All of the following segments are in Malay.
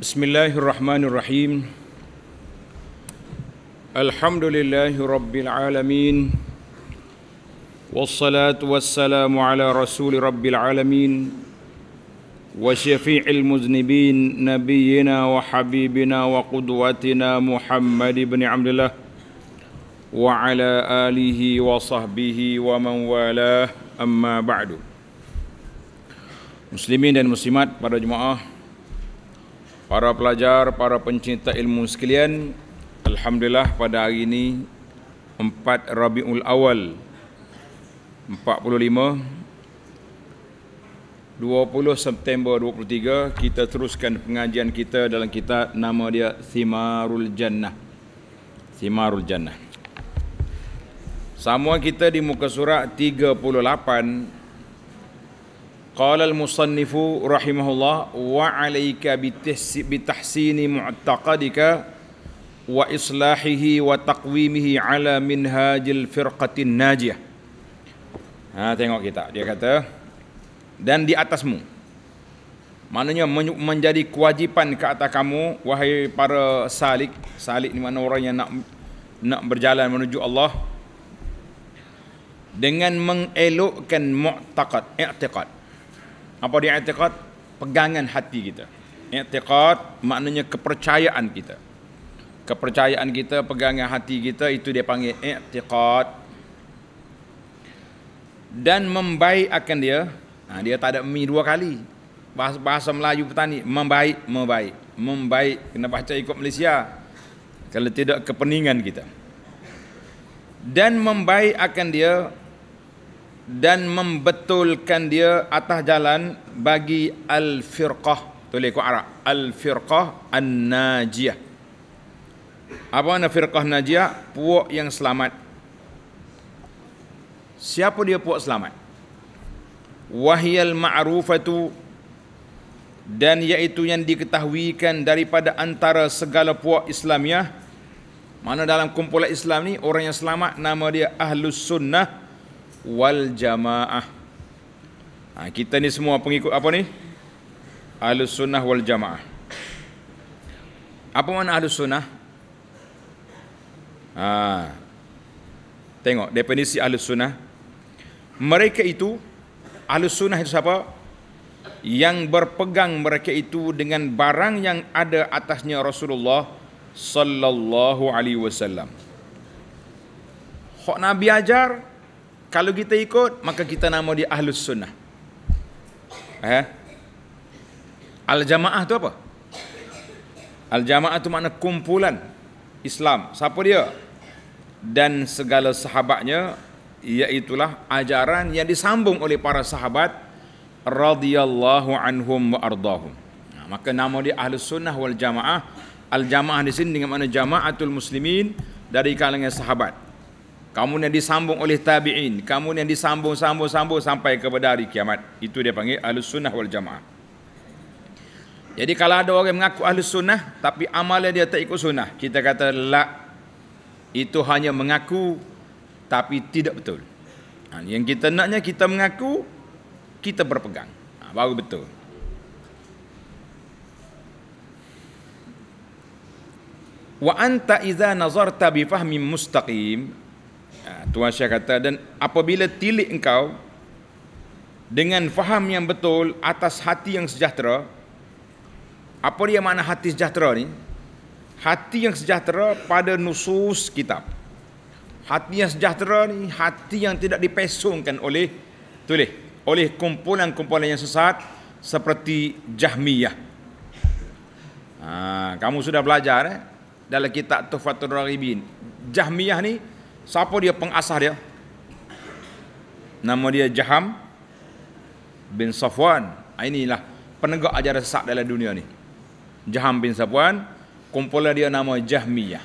بسم الله الرحمن الرحيم الحمد لله رب العالمين والصلاة والسلام على رسول رب العالمين وشفيع المذنبين نبينا وحبيبنا وقدوتنا محمد بن عبد الله وعلى آله وصحبه ومن والاه أما بعد مسلمين المسلمات muslimat jemaah Para pelajar, para pencinta ilmu sekalian, Alhamdulillah pada hari ini 4 Rabiul Awal 45 20 September 23 kita teruskan pengajian kita dalam kitab nama dia Simarul Jannah. Simarul Jannah. Sama kita di muka surat 38 قال المصنف رحمه الله وعليك بتحسين معتقدك وإصلاحه وتقويمه على منهاج الفرقة الناجية Ha, tengok kita. Dia kata, dan di atasmu. Maknanya menjadi kewajipan ke atas kamu, wahai para salik. Salik ni mana orang yang nak nak berjalan menuju Allah. Dengan mengelokkan mu'taqad, i'tiqad. Apa dia i'tiqad? Pegangan hati kita. I'tiqad maknanya kepercayaan kita. Kepercayaan kita, pegangan hati kita itu dia panggil i'tiqad. Dan membaik akan dia. Ha, dia tak ada mi dua kali. Bahasa, bahasa Melayu petani, membaik, membaik. Membaik, kena baca ikut Malaysia. Kalau tidak, kepeningan kita. Dan membaik akan dia dan membetulkan dia atas jalan bagi al-firqah tulis ku arab al-firqah an-najiyah apa makna firqah najiyah puak yang selamat siapa dia puak selamat wahyal ma'rufatu dan iaitu yang diketahuikan daripada antara segala puak Islamiah mana dalam kumpulan Islam ni orang yang selamat nama dia ahlus sunnah wal jamaah. Ha, kita ni semua pengikut apa ni? Ahlus sunnah wal jamaah. Apa makna ahlus sunnah? Ha. Tengok definisi ahlus sunnah. Mereka itu ahlus sunnah itu siapa? Yang berpegang mereka itu dengan barang yang ada atasnya Rasulullah sallallahu alaihi wasallam. Hak Nabi ajar, kalau kita ikut maka kita nama dia ahlus sunnah eh? al jamaah tu apa al jamaah tu makna kumpulan Islam siapa dia dan segala sahabatnya iaitulah ajaran yang disambung oleh para sahabat radhiyallahu anhum wa ardahum nah, ha, maka nama dia ahlus sunnah wal jamaah al jamaah di sini dengan makna jamaatul muslimin dari kalangan sahabat kamu yang disambung oleh tabi'in, kamu yang disambung-sambung-sambung sampai kepada hari kiamat. Itu dia panggil ahlus sunnah wal jamaah. Jadi kalau ada orang mengaku ahlus sunnah, tapi amalnya dia tak ikut sunnah, kita kata lak. Itu hanya mengaku, tapi tidak betul. Ha, yang kita naknya kita mengaku, kita berpegang. Ha, baru betul. Wa anta idza nazarta bi fahmin mustaqim Ha, Tuan Syekh kata dan apabila tilik engkau dengan faham yang betul atas hati yang sejahtera apa dia makna hati sejahtera ni hati yang sejahtera pada nusus kitab hati yang sejahtera ni hati yang tidak dipesongkan oleh tulis oleh kumpulan-kumpulan yang sesat seperti Jahmiyah ha, kamu sudah belajar eh? dalam kitab Tuhfatul Raghibin Jahmiyah ni Siapa dia pengasah dia? Nama dia Jaham bin Safwan. Ah, inilah penegak ajaran sesat dalam dunia ni. Jaham bin Safwan, kumpulan dia nama Jahmiyah.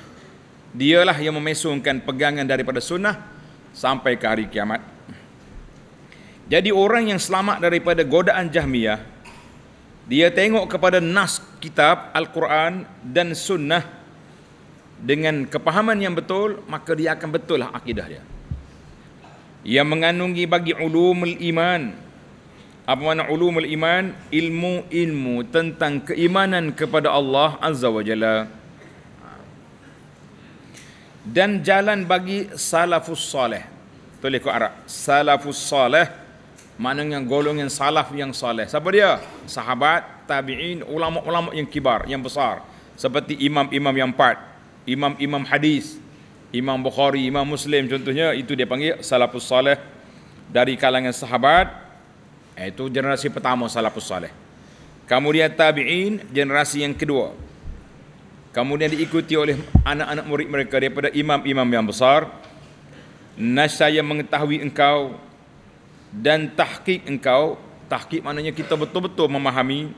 Dialah yang memesungkan pegangan daripada sunnah sampai ke hari kiamat. Jadi orang yang selamat daripada godaan Jahmiyah, dia tengok kepada nas kitab Al-Quran dan sunnah dengan kepahaman yang betul maka dia akan betul lah akidah dia yang mengandungi bagi ulumul iman apa makna ulumul iman ilmu-ilmu tentang keimanan kepada Allah azza wa jalla dan jalan bagi salafus soleh tulis ke arab salafus soleh maknanya golongan salaf yang soleh siapa dia sahabat tabi'in ulama-ulama yang kibar yang besar seperti imam-imam yang empat imam-imam hadis imam bukhari imam muslim contohnya itu dia panggil salafus saleh dari kalangan sahabat eh, itu generasi pertama salafus saleh kemudian tabiin generasi yang kedua kemudian diikuti oleh anak-anak murid mereka daripada imam-imam yang besar nasaya mengetahui engkau dan tahqiq engkau tahqiq maknanya kita betul-betul memahami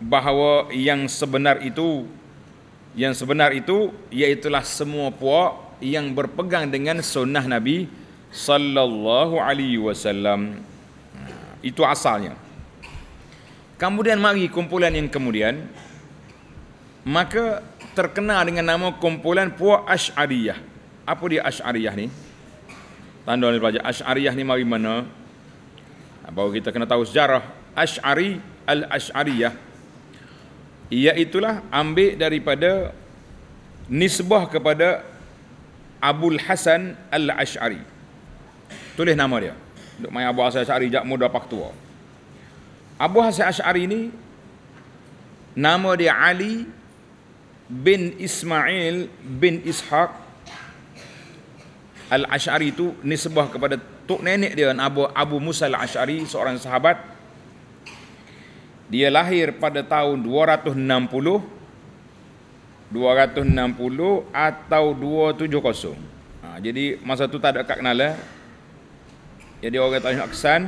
bahawa yang sebenar itu yang sebenar itu iaitulah semua puak yang berpegang dengan sunnah Nabi sallallahu alaihi wasallam itu asalnya kemudian mari kumpulan yang kemudian maka terkenal dengan nama kumpulan puak Ash'ariyah apa dia Ash'ariyah ni tanda ni pelajar Ash'ariyah ni mari mana baru kita kena tahu sejarah Ash'ari al-Ash'ariyah Iaitulah ambil daripada nisbah kepada Abul Hasan Al-Ash'ari. Tulis nama dia. Duk main Abu Hasan ashari jak muda pak tua. Abu Hasan ashari ni, nama dia Ali bin Ismail bin Ishaq Al-Ash'ari tu nisbah kepada tok nenek dia, Abu, Abu Musa Al-Ash'ari, seorang sahabat dia lahir pada tahun 260 260 atau 270. Ha, jadi masa tu tak ada kak kenal eh. Jadi orang tanya Aksan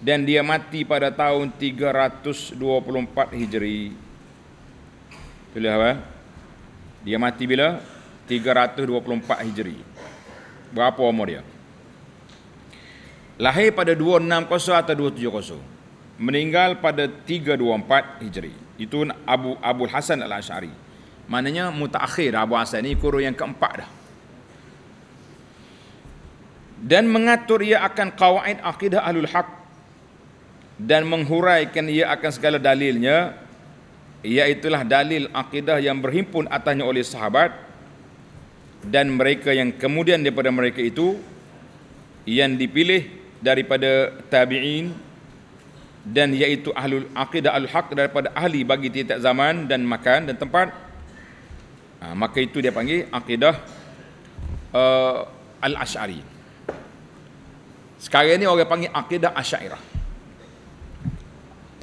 dan dia mati pada tahun 324 Hijri. Tulis apa? Dia mati bila? 324 Hijri. Berapa umur dia? Lahir pada 260 atau 270? meninggal pada 324 Hijri. Itu Abu Abu Hasan Al-Asy'ari. Maknanya mutaakhir Abu Hasan ni kurun yang keempat dah. Dan mengatur ia akan qawaid akidah ahlul haq dan menghuraikan ia akan segala dalilnya iaitulah dalil akidah yang berhimpun atasnya oleh sahabat dan mereka yang kemudian daripada mereka itu yang dipilih daripada tabi'in dan iaitu ahlul aqidah al-haq daripada ahli bagi titik zaman dan makan dan tempat ha, maka itu dia panggil aqidah uh, eh, al-ash'ari sekarang ni orang panggil aqidah asy'ariyah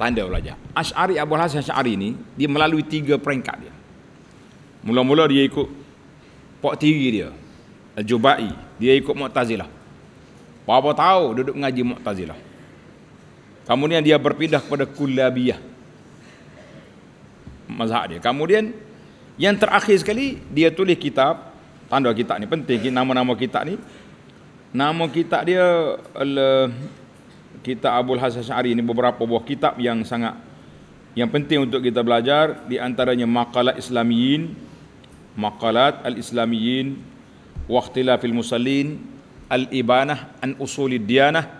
tanda belajar asy'ari Abu Hasan asy'ari ni dia melalui tiga peringkat dia mula-mula dia ikut pak tiri dia al-jubai dia ikut mu'tazilah berapa tahu duduk mengaji mu'tazilah Kemudian dia berpindah kepada kulabiyah. Mazhab dia. Kemudian yang terakhir sekali dia tulis kitab tanda kitab ni penting nama-nama kitab ni nama kitab dia kitab Abdul Hasan Syari ni beberapa buah kitab yang sangat yang penting untuk kita belajar di antaranya Maqalat Islamiyin Maqalat Al-Islamiyin Waqtila Fil Musallin Al-Ibanah An Usulid Diyanah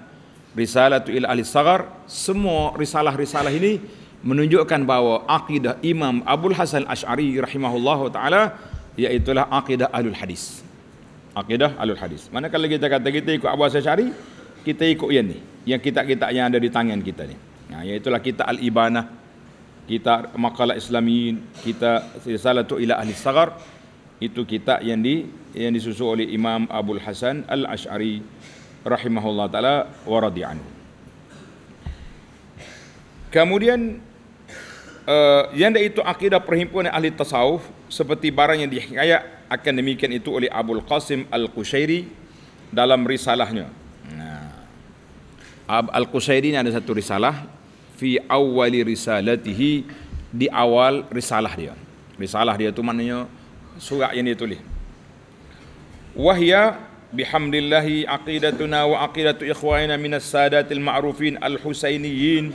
Risalah ila Ahli Sagar Semua risalah-risalah ini Menunjukkan bahawa Aqidah Imam Abdul Hasan Ash'ari rahimahullah ta'ala Iaitulah Aqidah alul Hadis Aqidah alul Hadis mana kalau kita kata kita ikut Abu Hasan Ash'ari Kita ikut yang ni Yang kita kita yang ada di tangan kita ni nah, ha, Iaitulah kita al ibana kita makalah Islamin, kita risalah tu ila ahli sagar itu kita yang di yang disusul oleh Imam Abdul Hasan Al Ash'ari rahimahullah taala wa radiyan. Kemudian uh, yang itu akidah perhimpunan ahli tasawuf seperti barang yang dihikayat akan demikian itu oleh Abdul Qasim Al-Qushairi dalam risalahnya. Nah, Al-Qushairi ada satu risalah fi awwali risalatihi di awal risalah dia. Risalah dia tu maknanya surat yang dia tulis. Wahya Bihamdillahi aqidatuna wa aqidatu ikhwaina minas sadatil ma'rufin al-husayniyin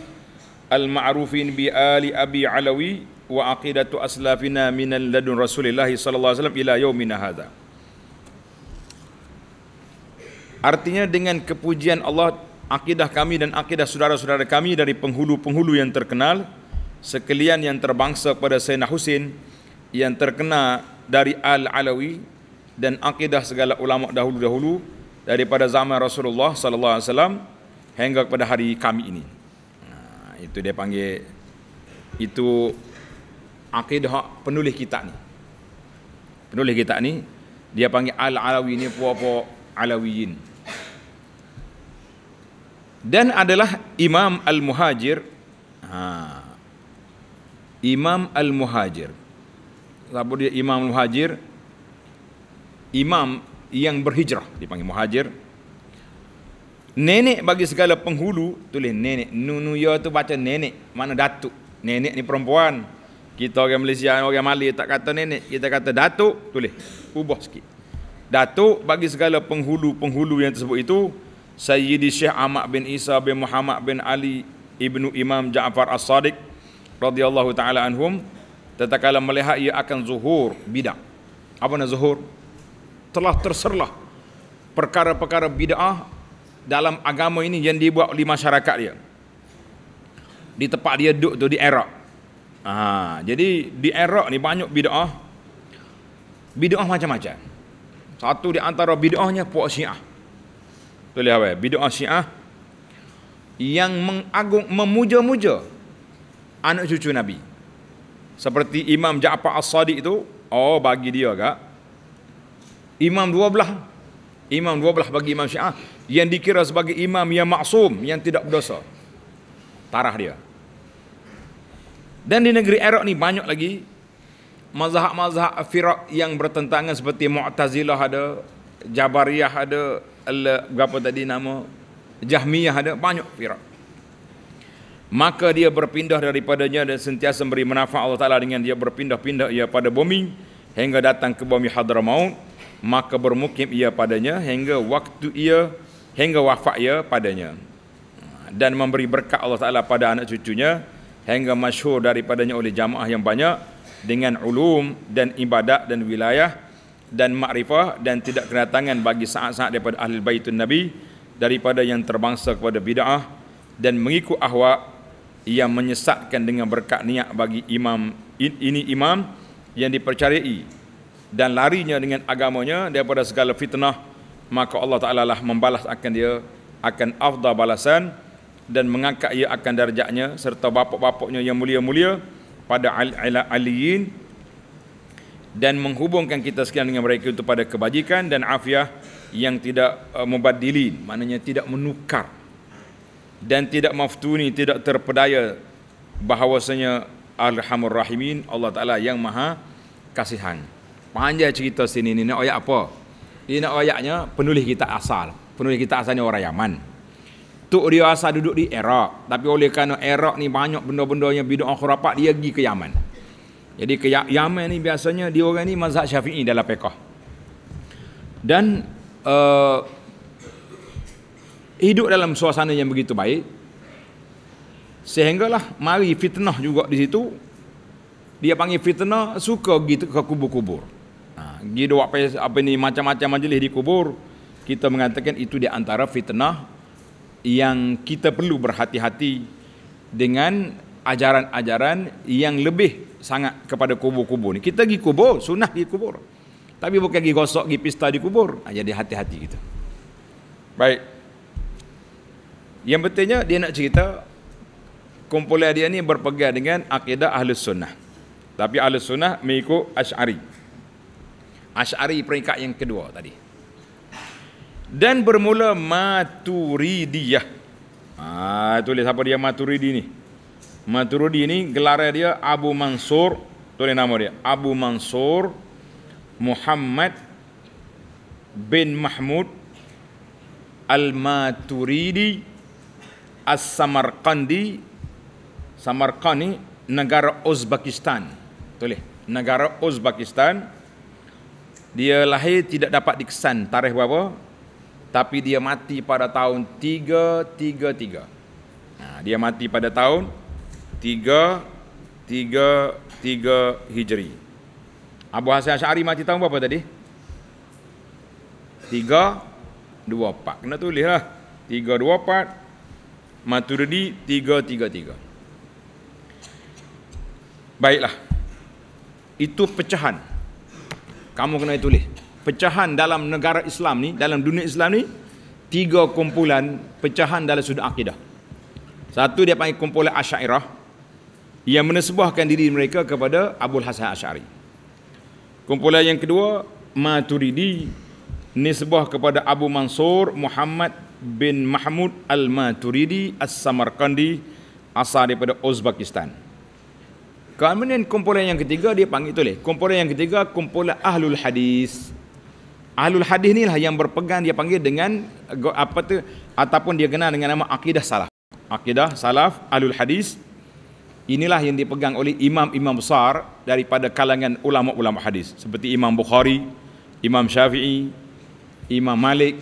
al-ma'rufin bi ali abi alawi wa aqidatu aslafina minan ladun rasulillahi sallallahu alaihi wasallam ila yaumina hadha. Artinya dengan kepujian Allah akidah kami dan akidah saudara-saudara kami dari penghulu-penghulu yang terkenal sekalian yang terbangsa kepada Sayyidina Husain, yang terkena dari Al-Alawi dan akidah segala ulama dahulu-dahulu daripada zaman Rasulullah sallallahu alaihi wasallam hingga kepada hari kami ini. Nah, itu dia panggil itu akidah penulis kita ni. Penulis kita ni dia panggil Al-Alawi ni apa-apa Alawiyin. Dan adalah Imam Al-Muhajir. Ha. Imam Al-Muhajir. Siapa dia Imam Al-Muhajir imam yang berhijrah dipanggil muhajir nenek bagi segala penghulu tulis nenek nunu ya tu baca nenek mana datuk nenek ni perempuan kita orang Malaysia orang Mali tak kata nenek kita kata datuk tulis ubah sikit datuk bagi segala penghulu-penghulu yang tersebut itu Sayyidi Syekh Ahmad bin Isa bin Muhammad bin Ali ibnu Imam Jaafar As-Sadiq radhiyallahu taala anhum tatkala melihat ia akan zuhur bidang apa nak zuhur telah terserlah perkara-perkara bid'ah dalam agama ini yang dibuat oleh masyarakat dia. Di tempat dia duduk tu di Iraq. Ha, jadi di Iraq ni banyak bid'ah. Bid'ah macam-macam. Satu di antara bid'ahnya puak Syiah. Tu lihat ya, apa? Bid'ah Syiah yang mengagung memuja-muja anak cucu Nabi. Seperti Imam Ja'far As-Sadiq tu, oh bagi dia agak imam dua belah imam dua belah bagi imam syiah yang dikira sebagai imam yang maksum yang tidak berdosa tarah dia dan di negeri Arab ni banyak lagi mazhab-mazhab firak yang bertentangan seperti Mu'tazilah ada, Jabariyah ada, al berapa tadi nama, Jahmiyah ada, banyak firak. Maka dia berpindah daripadanya dan sentiasa beri manfaat Allah Ta'ala dengan dia berpindah-pindah ia pada bumi hingga datang ke bumi Hadramaut maka bermukim ia padanya hingga waktu ia hingga wafat ia padanya dan memberi berkat Allah Taala pada anak cucunya hingga masyhur daripadanya oleh jamaah yang banyak dengan ulum dan ibadat dan wilayah dan makrifah dan tidak kedatangan bagi saat-saat daripada ahli baitun nabi daripada yang terbangsa kepada bidah dan mengikut ahwa yang menyesatkan dengan berkat niat bagi imam ini imam yang dipercayai dan larinya dengan agamanya daripada segala fitnah maka Allah Taala lah membalas akan dia akan afda balasan dan mengangkat ia akan darjatnya serta bapak-bapaknya yang mulia-mulia pada al aliyin dan menghubungkan kita sekian dengan mereka itu pada kebajikan dan afiah yang tidak uh, mubadilin maknanya tidak menukar dan tidak maftuni tidak terpedaya bahawasanya arhamur rahimin Allah taala yang maha kasihan panjang cerita sini ni nak oyak apa? Ini nak oyaknya penulis kita asal. Penulis kita asalnya orang Yaman. Tok dia asal duduk di Iraq. Tapi oleh kerana Iraq ni banyak benda-benda yang bidu akhrafat dia pergi ke Yaman. Jadi ke ya-, Yaman ni biasanya dia orang ni mazhab Syafi'i dalam fiqh. Dan uh, hidup dalam suasana yang begitu baik sehinggalah mari fitnah juga di situ dia panggil fitnah suka gitu ke kubur-kubur dia ada apa, apa ni macam-macam majlis dikubur kita mengatakan itu di antara fitnah yang kita perlu berhati-hati dengan ajaran-ajaran yang lebih sangat kepada kubur-kubur ni. Kita pergi kubur, sunnah pergi kubur. Tapi bukan pergi gosok, pergi pista di kubur. Ha, jadi hati-hati kita. Baik. Yang pentingnya dia nak cerita kumpulan dia ni berpegang dengan akidah ahlus sunnah. Tapi ahlus sunnah mengikut ashari. Asy'ari peringkat yang kedua tadi. Dan bermula Maturidiyah. Ah ha, tulis apa dia Maturidi ni? Maturidi ni gelar dia Abu Mansur, tulis nama dia Abu Mansur Muhammad bin Mahmud Al-Maturidi as Samarqandi. Samarqandi negara Uzbekistan. Tulis negara Uzbekistan. Dia lahir tidak dapat dikesan tarikh berapa tapi dia mati pada tahun 333. Nah, ha, dia mati pada tahun 333 Hijri. Abu Hassan, Asy'ari mati tahun berapa tadi? 324. Kena tulislah. 324 Maturidi 333. Baiklah. Itu pecahan kamu kena tulis pecahan dalam negara Islam ni dalam dunia Islam ni tiga kumpulan pecahan dalam sudut akidah satu dia panggil kumpulan Asyairah yang menesebahkan diri mereka kepada Abdul Hasan Asyari kumpulan yang kedua Maturidi nisbah kepada Abu Mansur Muhammad bin Mahmud Al-Maturidi As-Samarkandi asal daripada Uzbekistan Kemudian kumpulan yang ketiga dia panggil tulis. Kumpulan yang ketiga kumpulan ahlul hadis. Ahlul hadis inilah yang berpegang dia panggil dengan apa tu ataupun dia kenal dengan nama akidah salaf. Akidah salaf ahlul hadis inilah yang dipegang oleh imam-imam besar daripada kalangan ulama-ulama hadis seperti Imam Bukhari, Imam Syafi'i, Imam Malik,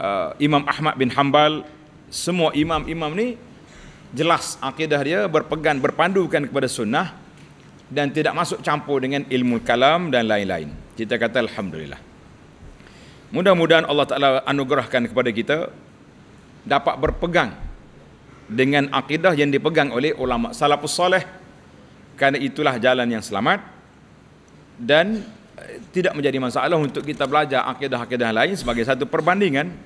uh, Imam Ahmad bin Hanbal, semua imam-imam ni jelas akidah dia berpegang berpandukan kepada sunnah dan tidak masuk campur dengan ilmu kalam dan lain-lain. Kita kata alhamdulillah. Mudah-mudahan Allah Taala anugerahkan kepada kita dapat berpegang dengan akidah yang dipegang oleh ulama salafus soleh kerana itulah jalan yang selamat dan eh, tidak menjadi masalah untuk kita belajar akidah-akidah lain sebagai satu perbandingan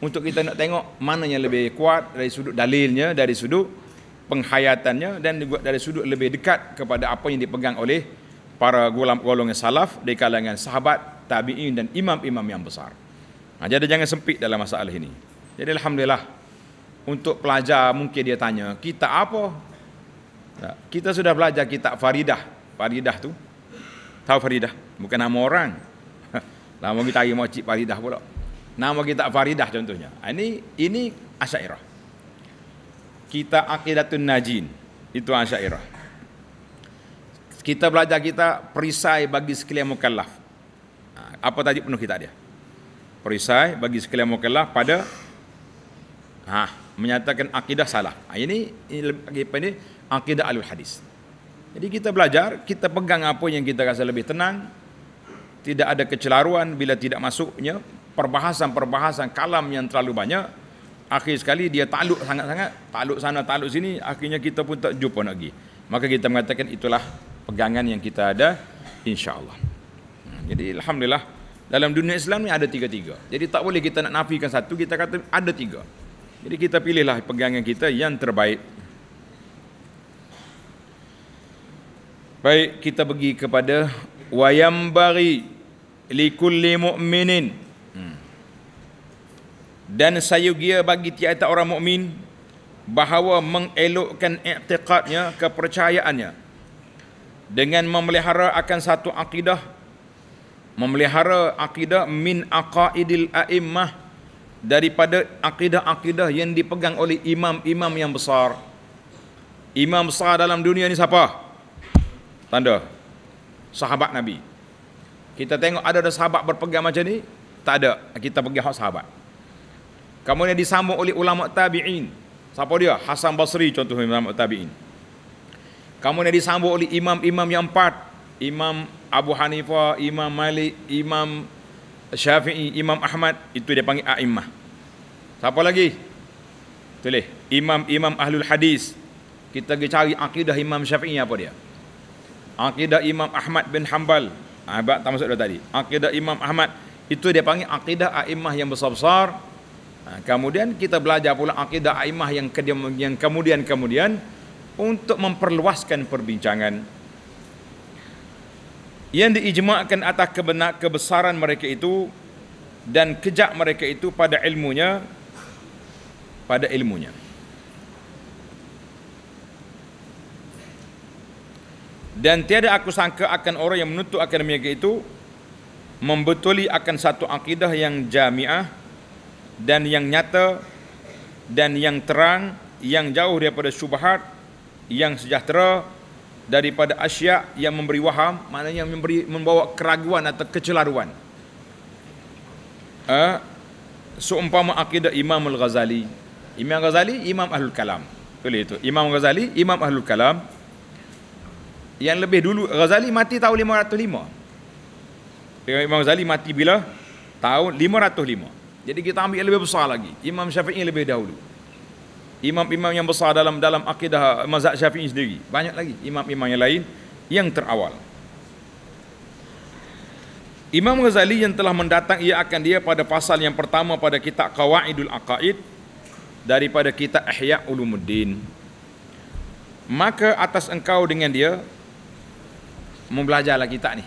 untuk kita nak tengok mana yang lebih kuat dari sudut dalilnya, dari sudut penghayatannya dan juga dari sudut lebih dekat kepada apa yang dipegang oleh para golongan salaf dari kalangan sahabat, tabi'in dan imam-imam yang besar. Nah, ha, jadi jangan sempit dalam masalah ini. Jadi Alhamdulillah, untuk pelajar mungkin dia tanya, kita apa? Kita sudah belajar kitab Faridah. Faridah tu, tahu Faridah? Bukan nama orang. Lama kita ayam makcik Faridah pula. Nama kita Faridah contohnya. Ha, ini ini Asyairah. Kita Aqidatun Najin. Itu Asyairah. Kita belajar kita perisai bagi sekalian mukallaf. Ha, apa tajuk penuh kita dia? Perisai bagi sekalian mukallaf pada ha, menyatakan akidah salah. Ha, ini, ini apa ini? Akidah alul hadis. Jadi kita belajar, kita pegang apa yang kita rasa lebih tenang, tidak ada kecelaruan bila tidak masuknya perbahasan-perbahasan kalam yang terlalu banyak akhir sekali dia takluk sangat-sangat takluk sana takluk sini akhirnya kita pun tak jumpa lagi maka kita mengatakan itulah pegangan yang kita ada insyaallah hmm, jadi alhamdulillah dalam dunia Islam ni ada tiga-tiga jadi tak boleh kita nak nafikan satu kita kata ada tiga jadi kita pilihlah pegangan kita yang terbaik baik kita pergi kepada wayambari likulli mu'minin dan sayugia bagi tiada orang mukmin bahawa mengelokkan i'tiqadnya kepercayaannya dengan memelihara akan satu akidah memelihara akidah min aqaidil a'immah daripada akidah-akidah yang dipegang oleh imam-imam yang besar imam besar dalam dunia ni siapa tanda sahabat nabi kita tengok ada ada sahabat berpegang macam ni tak ada kita pergi hak sahabat kemudian disambung oleh ulama tabi'in siapa dia Hasan Basri contoh ulama tabi'in kemudian disambung oleh imam-imam yang empat imam Abu Hanifah imam Malik imam Syafi'i imam Ahmad itu dia panggil a'immah siapa lagi boleh imam-imam ahlul hadis kita pergi cari akidah imam Syafi'i apa dia akidah imam Ahmad bin Hanbal Abad ah, tak masuk dah tadi Akidah Imam Ahmad Itu dia panggil akidah a'imah yang besar-besar Ha, kemudian kita belajar pula akidah aimah yang kemudian kemudian untuk memperluaskan perbincangan yang diijmakan atas kebenar kebesaran mereka itu dan kejak mereka itu pada ilmunya pada ilmunya dan tiada aku sangka akan orang yang menutup akan itu membetuli akan satu akidah yang jamiah dan yang nyata dan yang terang yang jauh daripada syubhat yang sejahtera daripada asyik, yang memberi waham maknanya memberi membawa keraguan atau kecelaruan uh, seumpama akidah Imam Al-Ghazali Imam Ghazali Imam Ahlul Kalam boleh itu Imam Ghazali Imam Ahlul Kalam yang lebih dulu Ghazali mati tahun 505 Imam Ghazali mati bila tahun 505 jadi kita ambil yang lebih besar lagi. Imam Syafi'i lebih dahulu. Imam-imam yang besar dalam dalam akidah mazhab Syafi'i sendiri. Banyak lagi imam-imam yang lain yang terawal. Imam Ghazali yang telah mendatang ia akan dia pada pasal yang pertama pada kitab Qawaidul Aqaid daripada kitab Ihya Ulumuddin. Maka atas engkau dengan dia mempelajarlah kitab ni.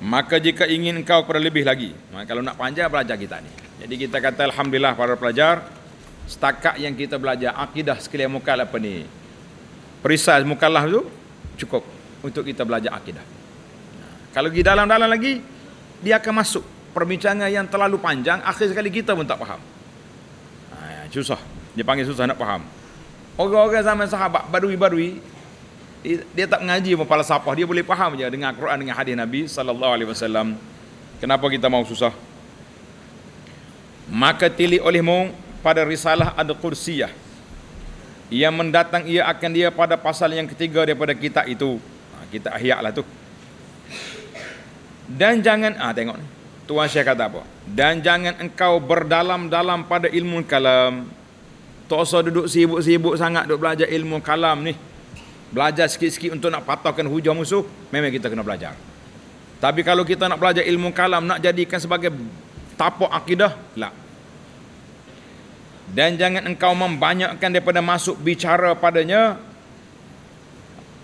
Maka jika ingin kau kepada lebih lagi maka Kalau nak panjang belajar kita ni Jadi kita kata Alhamdulillah para pelajar Setakat yang kita belajar Akidah sekalian muka apa ni Perisai mukalah tu Cukup untuk kita belajar akidah Kalau di dalam-dalam lagi Dia akan masuk Perbincangan yang terlalu panjang Akhir sekali kita pun tak faham ah, Susah Dia panggil susah nak faham Orang-orang zaman sahabat Badui-badui dia tak mengaji pun falsafah dia boleh faham je dengan Quran dengan hadis Nabi sallallahu alaihi wasallam kenapa kita mau susah maka tili olehmu pada risalah ad kursiyah yang mendatang ia akan dia pada pasal yang ketiga daripada kitab itu ha, kita ihya lah tu dan jangan ah tengok tuan syekh kata apa dan jangan engkau berdalam-dalam pada ilmu kalam tak usah duduk sibuk-sibuk sangat duk belajar ilmu kalam ni Belajar sikit-sikit untuk nak patahkan hujah musuh Memang kita kena belajar Tapi kalau kita nak belajar ilmu kalam Nak jadikan sebagai tapak akidah Tak lah. Dan jangan engkau membanyakkan daripada masuk bicara padanya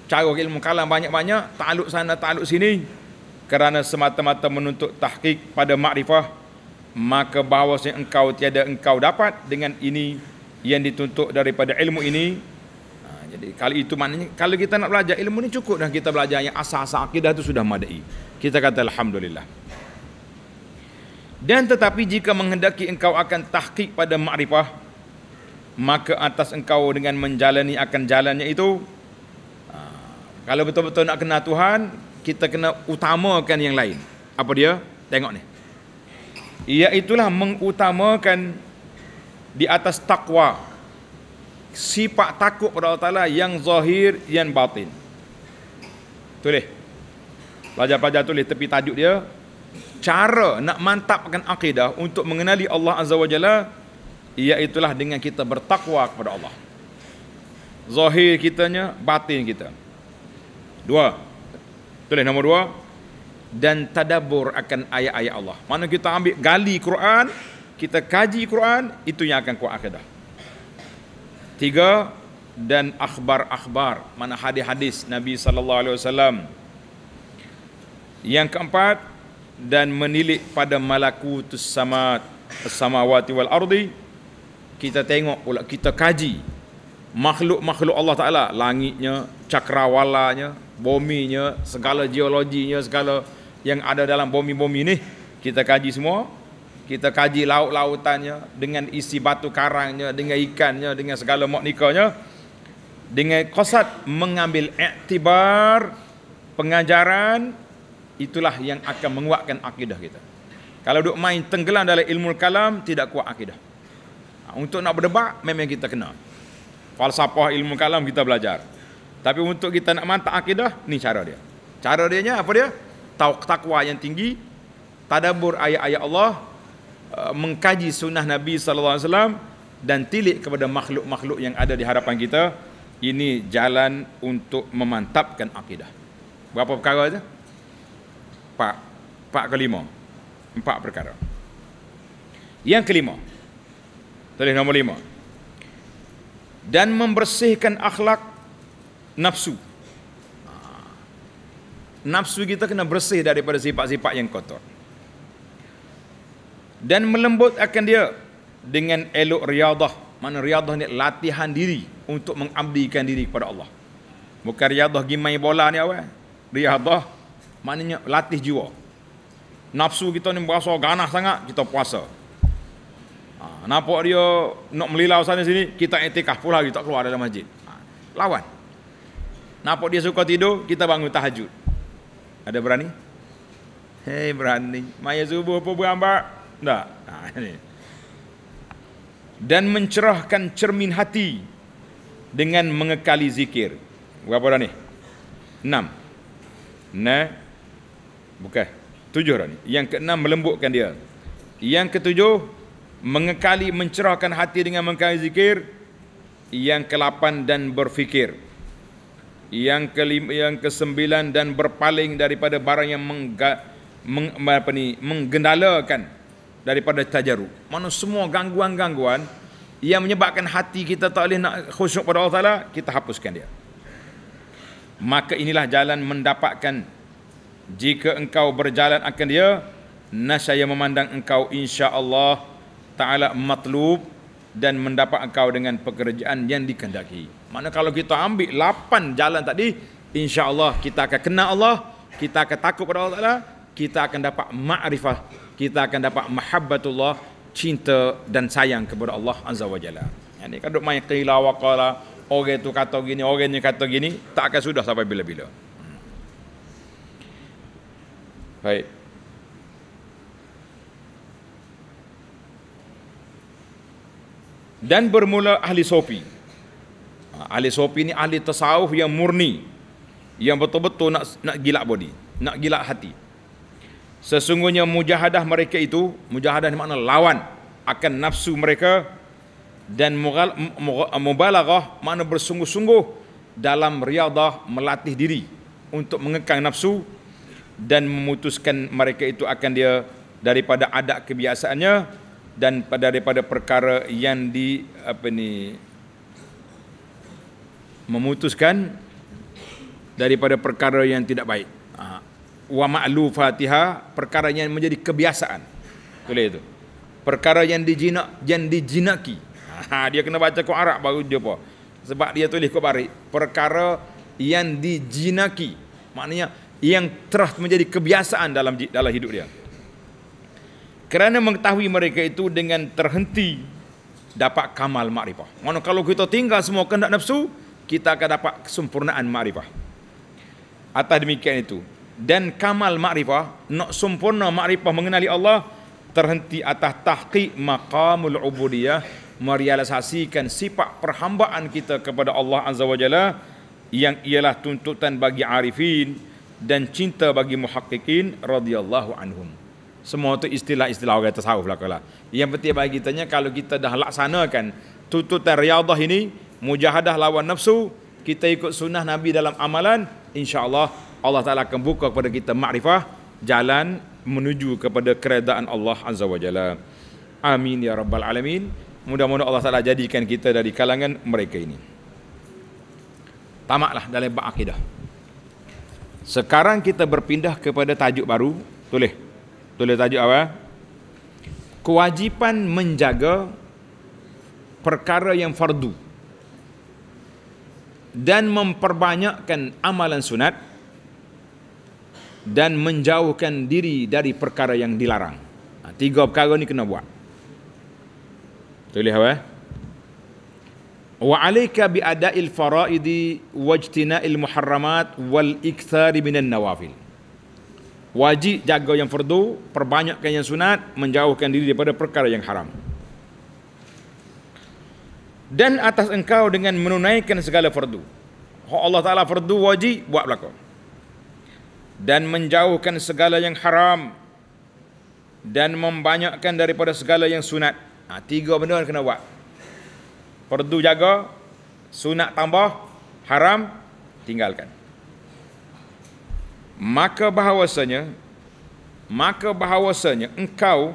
Cara ilmu kalam banyak-banyak Takluk sana, takluk sini Kerana semata-mata menuntut tahqiq pada makrifah Maka bahawasnya engkau tiada engkau dapat Dengan ini yang dituntut daripada ilmu ini jadi kali itu maknanya kalau kita nak belajar ilmu ni cukup dah kita belajar yang asas-asas akidah itu sudah madai. Kita kata alhamdulillah. Dan tetapi jika menghendaki engkau akan tahqiq pada makrifah maka atas engkau dengan menjalani akan jalannya itu ha, kalau betul-betul nak kenal Tuhan kita kena utamakan yang lain. Apa dia? Tengok ni. itulah mengutamakan di atas takwa sifat takut pada Allah Ta'ala yang zahir, yang batin. Tulis. Pelajar-pelajar tulis tepi tajuk dia. Cara nak mantapkan akidah untuk mengenali Allah Azza wa Jalla, iaitulah dengan kita bertakwa kepada Allah. Zahir kitanya, batin kita. Dua. Tulis nombor dua. Dan tadabur akan ayat-ayat Allah. Mana kita ambil gali Quran, kita kaji Quran, itu yang akan kuat akidah. Tiga dan akhbar-akhbar mana hadis-hadis Nabi sallallahu alaihi wasallam. Yang keempat dan menilik pada malakutus sama samawati wal ardi kita tengok pula kita kaji makhluk-makhluk Allah Taala langitnya cakrawalanya bominya segala geologinya segala yang ada dalam bumi-bumi ni kita kaji semua kita kaji lauk lautannya dengan isi batu karangnya, dengan ikannya, dengan segala moknikanya. Dengan kosat mengambil iktibar pengajaran, itulah yang akan menguatkan akidah kita. Kalau duk main tenggelam dalam ilmu kalam, tidak kuat akidah. Ha, untuk nak berdebat, memang kita kena. Falsafah ilmu kalam kita belajar. Tapi untuk kita nak mantap akidah, ni cara dia. Cara dia apa dia? Taqwa yang tinggi, tadabur ayat-ayat Allah, Uh, mengkaji sunnah Nabi sallallahu alaihi wasallam dan tilik kepada makhluk-makhluk yang ada di hadapan kita ini jalan untuk memantapkan akidah. Berapa perkara saja? Empat. Empat ke lima. Empat perkara. Yang kelima. Tulis nombor lima. Dan membersihkan akhlak nafsu. Ha. Nafsu kita kena bersih daripada sifat-sifat yang kotor dan melembut akan dia dengan elok riadah mana riadah ni latihan diri untuk mengabdikan diri kepada Allah bukan riadah gimai bola ni awal riadah maknanya latih jiwa nafsu kita ni berasa ganas sangat kita puasa ha, nampak dia nak melilau sana sini kita etikah pula kita keluar dalam masjid ha, lawan nampak dia suka tidur kita bangun tahajud ada berani? hei berani maya subuh apa berambak? Tak. Ha, ini. Dan mencerahkan cermin hati dengan mengekali zikir. Berapa dah ni? Enam. Nah. Bukan. Tujuh dah ni. Yang keenam melembutkan dia. Yang ketujuh mengekali mencerahkan hati dengan mengekali zikir. Yang kelapan dan berfikir. Yang kelima, yang kesembilan dan berpaling daripada barang yang mengga, meng, apa ni, menggendalakan daripada tajarub. Mana semua gangguan-gangguan yang menyebabkan hati kita tak boleh nak khusyuk pada Allah Taala, kita hapuskan dia. Maka inilah jalan mendapatkan jika engkau berjalan akan dia, nasyaya memandang engkau insya-Allah taala matlub dan mendapat engkau dengan pekerjaan yang dikendaki. Mana kalau kita ambil lapan jalan tadi, insya-Allah kita akan kenal Allah, kita akan takut pada Allah Taala, kita akan dapat makrifah kita akan dapat mahabbatullah cinta dan sayang kepada Allah azza wajalla yani kalau main qila wa qala orang tu kata gini orang ni kata gini tak akan sudah sampai bila-bila hmm. baik dan bermula ahli sofi ha, ahli sofi ni ahli tasawuf yang murni yang betul-betul nak nak gilak body nak gilak hati Sesungguhnya mujahadah mereka itu, mujahadah ni makna lawan akan nafsu mereka dan mubalaghah makna bersungguh-sungguh dalam riadah melatih diri untuk mengekang nafsu dan memutuskan mereka itu akan dia daripada adat kebiasaannya dan daripada perkara yang di apa ni memutuskan daripada perkara yang tidak baik wa ma'lu fatihah perkara yang menjadi kebiasaan tulis itu perkara yang dijinak yang dijinaki ha, dia kena baca kau arab baru dia apa sebab dia tulis kau barik perkara yang dijinaki maknanya yang terah menjadi kebiasaan dalam dalam hidup dia kerana mengetahui mereka itu dengan terhenti dapat kamal makrifah. Mana kalau kita tinggal semua kehendak nafsu, kita akan dapat kesempurnaan makrifah. Atas demikian itu, dan kamal makrifah nak sempurna makrifah mengenali Allah terhenti atas tahqiq maqamul ubudiyah merealisasikan sifat perhambaan kita kepada Allah azza wajalla yang ialah tuntutan bagi arifin dan cinta bagi muhakkikin radhiyallahu anhum semua itu istilah-istilah orang tasawuf lah kalah. Yang penting bagi kita kalau kita dah laksanakan tuntutan riadah ini, mujahadah lawan nafsu, kita ikut sunnah Nabi dalam amalan, insyaAllah Allah Allah Ta'ala akan buka kepada kita makrifah jalan menuju kepada keredaan Allah Azza wa Jalla. Amin ya Rabbal Alamin. Mudah-mudahan Allah Ta'ala jadikan kita dari kalangan mereka ini. Tamaklah dalam bab Sekarang kita berpindah kepada tajuk baru. Tulis. Tulis tajuk apa? Kewajipan menjaga perkara yang fardu dan memperbanyakkan amalan sunat dan menjauhkan diri dari perkara yang dilarang. Ha, tiga perkara ni kena buat. Tulis apa? Eh? Wa alayka bi ada'il fara'idi wajtina'il muharramat wal ikthari minan nawafil. Wajib jaga yang fardu, perbanyakkan yang sunat, menjauhkan diri daripada perkara yang haram. Dan atas engkau dengan menunaikan segala fardu. Allah Ta'ala fardu wajib, buat belakang dan menjauhkan segala yang haram dan membanyakkan daripada segala yang sunat. Ha, tiga benda yang kena buat. Perdu jaga, sunat tambah, haram tinggalkan. Maka bahawasanya maka bahawasanya engkau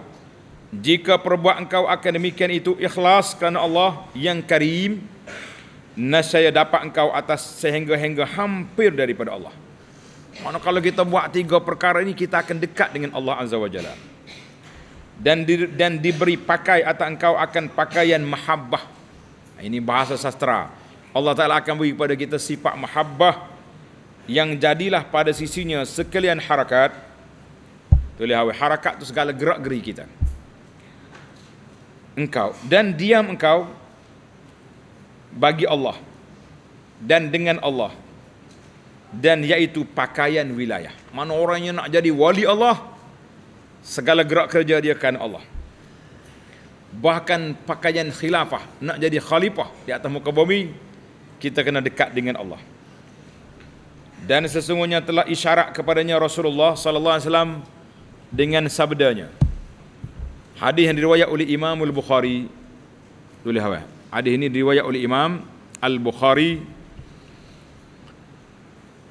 jika perbuat engkau akan demikian itu ikhlas kerana Allah yang karim nasaya dapat engkau atas sehingga-hingga hampir daripada Allah. Mana kalau kita buat tiga perkara ini kita akan dekat dengan Allah Azza wa Jalla. Dan di, dan diberi pakai atau engkau akan pakaian mahabbah. Ini bahasa sastra. Allah Taala akan beri kepada kita sifat mahabbah yang jadilah pada sisinya sekalian harakat. Tulis awal harakat itu segala gerak-geri kita. Engkau dan diam engkau bagi Allah dan dengan Allah dan iaitu pakaian wilayah. Mana orang yang nak jadi wali Allah, segala gerak kerja dia kan Allah. Bahkan pakaian khilafah, nak jadi khalifah di atas muka bumi, kita kena dekat dengan Allah. Dan sesungguhnya telah isyarat kepadanya Rasulullah sallallahu alaihi wasallam dengan sabdanya. Hadis yang diriwayat oleh Imam Al-Bukhari. Tulis apa? Hadis ini diriwayat oleh Imam Al-Bukhari.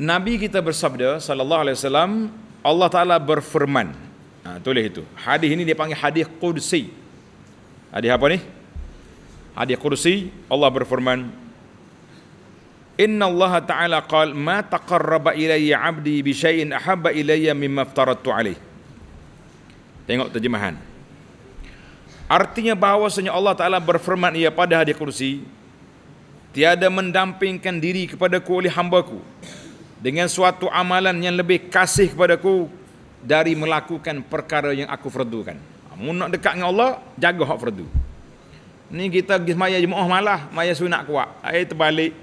Nabi kita bersabda sallallahu alaihi wasallam Allah Taala berfirman. Ha, tulis itu. Hadis ini dia panggil hadis qudsi. Hadis apa ni? Hadis qudsi Allah berfirman Inna Allah Ta'ala qal ma taqarraba ilayya 'abdi bi shay'in ahabba ilayya mimma aftaratu 'alayh. Tengok terjemahan. Artinya bahawasanya Allah Ta'ala berfirman ia pada hadiah kursi. Tiada mendampingkan diri kepada ku oleh hamba dengan suatu amalan yang lebih kasih kepada kepadaku dari melakukan perkara yang aku fardukan. Amun ha, nak dekat dengan Allah, jaga hak fardu. Ni kita pergi semaya jemaah malah, maya sunat kuat. Air terbalik.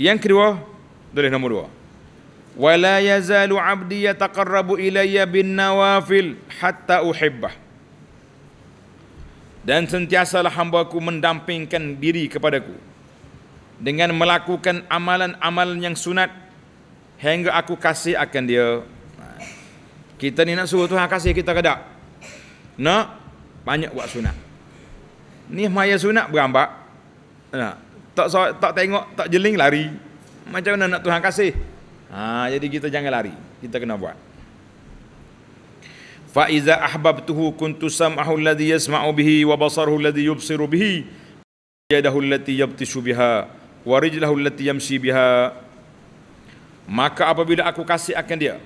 Yang kedua, dari nombor dua. Wala yazalu abdi yataqarrabu ilayya bin nawafil hatta uhibbah. Dan sentiasalah hamba ku mendampingkan diri kepadaku dengan melakukan amalan-amalan yang sunat hingga aku kasih akan dia kita ni nak suruh Tuhan kasih kita ke tak nak banyak buat sunat ni maya sunat berambak nak tak tak tengok tak jeling lari macam mana nak Tuhan kasih ha, jadi kita jangan lari kita kena buat fa iza ahbabtuhu kuntu sam'ahu alladhi yasma'u bihi wa basaruhu alladhi yubsiru bihi yadahu allati yabtishu biha warijlahu allati yamshi biha maka apabila aku kasih akan dia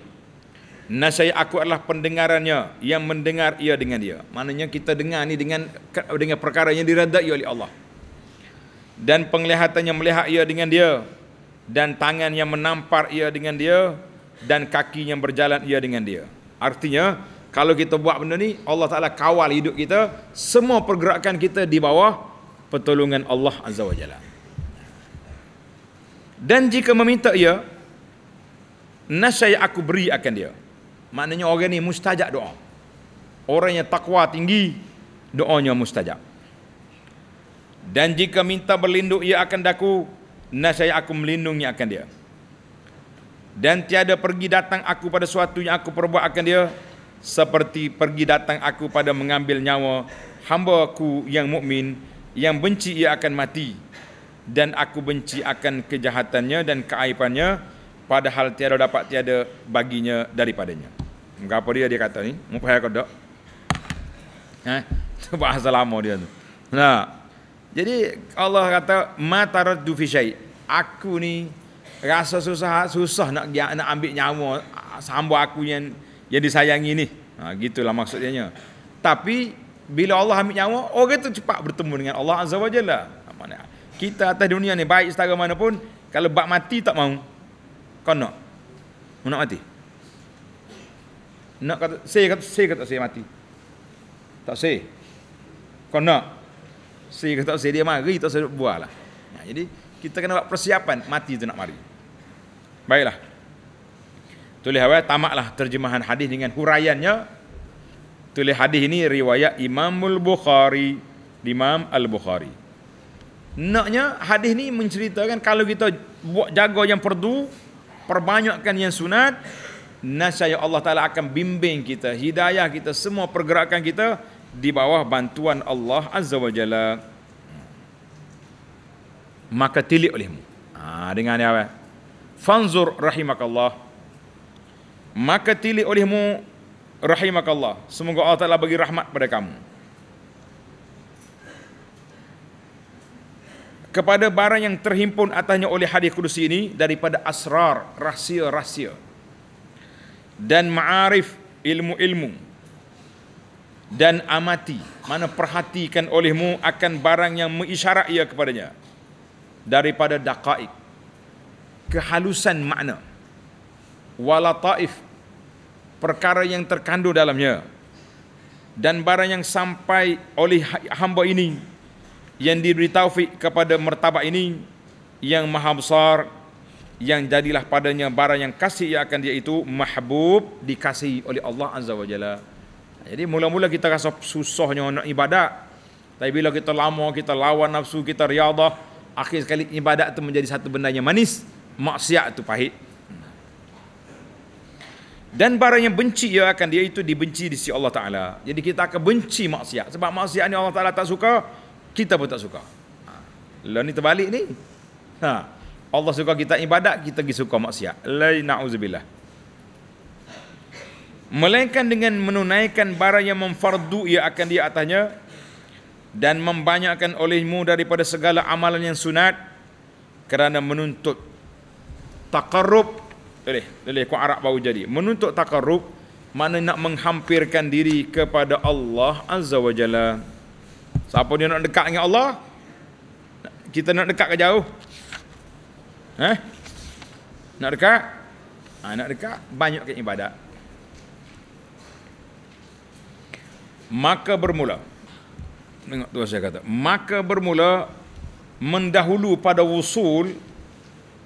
nasai aku adalah pendengarannya yang mendengar ia dengan dia maknanya kita dengar ni dengan dengan perkara yang diredai oleh Allah dan penglihatannya melihat ia dengan dia dan tangan yang menampar ia dengan dia dan kaki yang berjalan ia dengan dia artinya kalau kita buat benda ni Allah Taala kawal hidup kita semua pergerakan kita di bawah pertolongan Allah Azza wa Jalla dan jika meminta ia nasihat aku beri akan dia maknanya orang ni mustajab doa orang yang takwa tinggi doanya mustajab dan jika minta berlindung ia akan daku nasihat aku melindungi akan dia dan tiada pergi datang aku pada suatu yang aku perbuat akan dia seperti pergi datang aku pada mengambil nyawa hamba aku yang mukmin yang benci ia akan mati dan aku benci akan kejahatannya dan keaibannya padahal tiada dapat tiada baginya daripadanya. Mengapa dia dia kata ni? Mengapa aku dok? Eh, ha? itu bahasa lama dia tu. Nah. Jadi Allah kata matarat du Aku ni rasa susah susah nak nak ambil nyawa sambo aku yang yang disayangi ni. Ha gitulah maksudnya. Tapi bila Allah ambil nyawa, orang tu cepat bertemu dengan Allah Azza wajalla kita atas dunia ni baik setara mana pun kalau bak mati tak mau kau nak mau nak mati nak kata say kata say kata say mati tak say kau nak say kata say dia mari tak say buah lah nah, jadi kita kena buat persiapan mati tu nak mari baiklah tulis awal tamaklah terjemahan hadis dengan huraiannya tulis hadis ini riwayat Imamul Bukhari Imam Al-Bukhari Naknya hadis ni menceritakan kalau kita buat jaga yang perdu, perbanyakkan yang sunat, nasya Allah Taala akan bimbing kita, hidayah kita, semua pergerakan kita di bawah bantuan Allah Azza wa Jalla. Maka tilik olehmu. Ha, dengar ni apa? Fanzur rahimakallah. Maka tilik olehmu rahimakallah. Semoga Allah Taala bagi rahmat pada kamu. kepada barang yang terhimpun atasnya oleh hadis kudus ini daripada asrar rahsia-rahsia dan ma'arif ilmu-ilmu dan amati mana perhatikan olehmu akan barang yang mengisyarat ia kepadanya daripada daqaiq kehalusan makna wala taif perkara yang terkandung dalamnya dan barang yang sampai oleh hamba ini yang diberi taufik kepada mertabak ini yang maha besar yang jadilah padanya barang yang kasih yang akan dia itu mahbub dikasih oleh Allah Azza wa Jalla. Jadi mula-mula kita rasa susahnya nak ibadat. Tapi bila kita lama, kita lawan nafsu, kita riadah, akhir sekali ibadat itu menjadi satu benda yang manis, maksiat itu pahit. Dan barang yang benci ia akan dia itu dibenci di sisi Allah Ta'ala. Jadi kita akan benci maksiat. Sebab maksiat ni Allah Ta'ala tak suka, kita pun tak suka. Ha. Lalu ni terbalik ni. Ha. Allah suka kita ibadat, kita pergi suka maksiat. Lai na'udzubillah. Melainkan dengan menunaikan barang yang memfardu ia akan dia atasnya dan membanyakkan olehmu daripada segala amalan yang sunat kerana menuntut takarub. oleh oleh kuat Arab baru jadi menuntut takarub mana nak menghampirkan diri kepada Allah azza wa jalla Siapa dia nak dekat dengan Allah? Kita nak dekat ke jauh? Eh? Nak dekat? Ha, nak dekat banyak ke ibadat. Maka bermula. Tengok tu saya kata. Maka bermula mendahulu pada wusul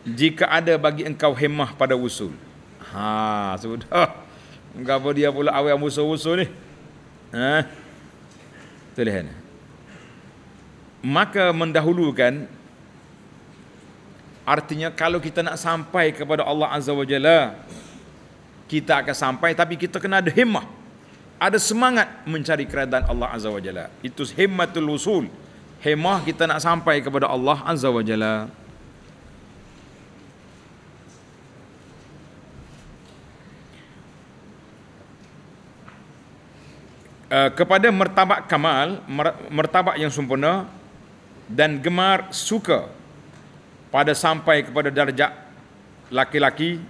jika ada bagi engkau hemah pada wusul. Ha, sudah. Mengapa dia pula awal musuh-musuh ni? Ha? Tulis ni maka mendahulukan artinya kalau kita nak sampai kepada Allah Azza wa Jalla kita akan sampai tapi kita kena ada himmah ada semangat mencari keredaan Allah Azza wa Jalla itu himmatul wusul himmah kita nak sampai kepada Allah Azza wa Jalla eh, kepada mertabak kamal mertabak yang sempurna dan gemar suka pada sampai kepada darjah laki-laki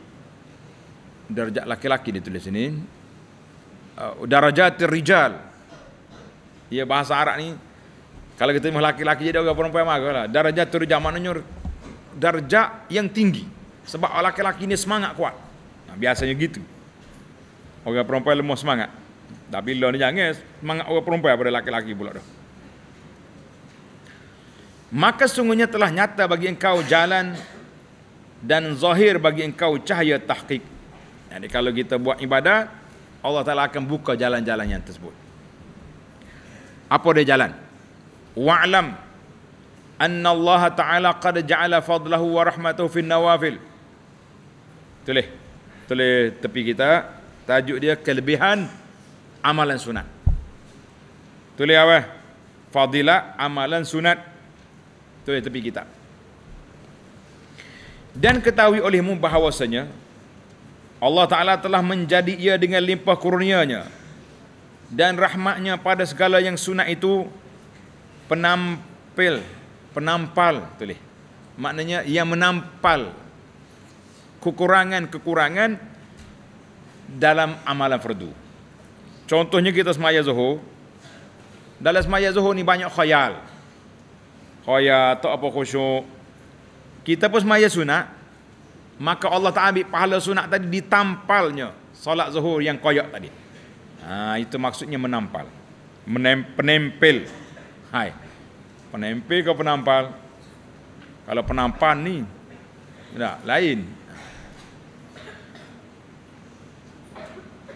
darjah laki-laki ditulis ini uh, darajat rijal ya bahasa Arab ni kalau kita mah laki-laki jadi orang perempuan mah lah Darjah darajat terjah nyur, darjah yang tinggi sebab laki-laki ni semangat kuat nah, biasanya gitu orang perempuan lemah semangat tapi lo ni jangan semangat orang perempuan pada laki-laki pula dah maka sungguhnya telah nyata bagi engkau jalan dan zahir bagi engkau cahaya tahqiq. Jadi kalau kita buat ibadat, Allah Taala akan buka jalan-jalan yang tersebut. Apa dia jalan? Wa'lam anna Allah Taala qad ja'ala fadlahu wa rahmatahu fi nawafil. Tulis. Tulis tepi kita, tajuk dia kelebihan amalan sunat. Tulis apa? Fadilah amalan sunat. Itu tepi kitab. Dan ketahui olehmu bahawasanya Allah Ta'ala telah menjadi ia dengan limpah kurnianya dan rahmatnya pada segala yang sunat itu penampil, penampal tulis. Maknanya ia menampal kekurangan-kekurangan dalam amalan fardu. Contohnya kita semaya zuhur. Dalam semaya zuhur ni banyak khayal khaya atau apa khusyuk kita pun semaya sunat maka Allah Taala ambil pahala sunat tadi ditampalnya solat zuhur yang koyak tadi ha, itu maksudnya menampal Menem, penempel hai penempel ke penampal kalau penampal ni tidak lain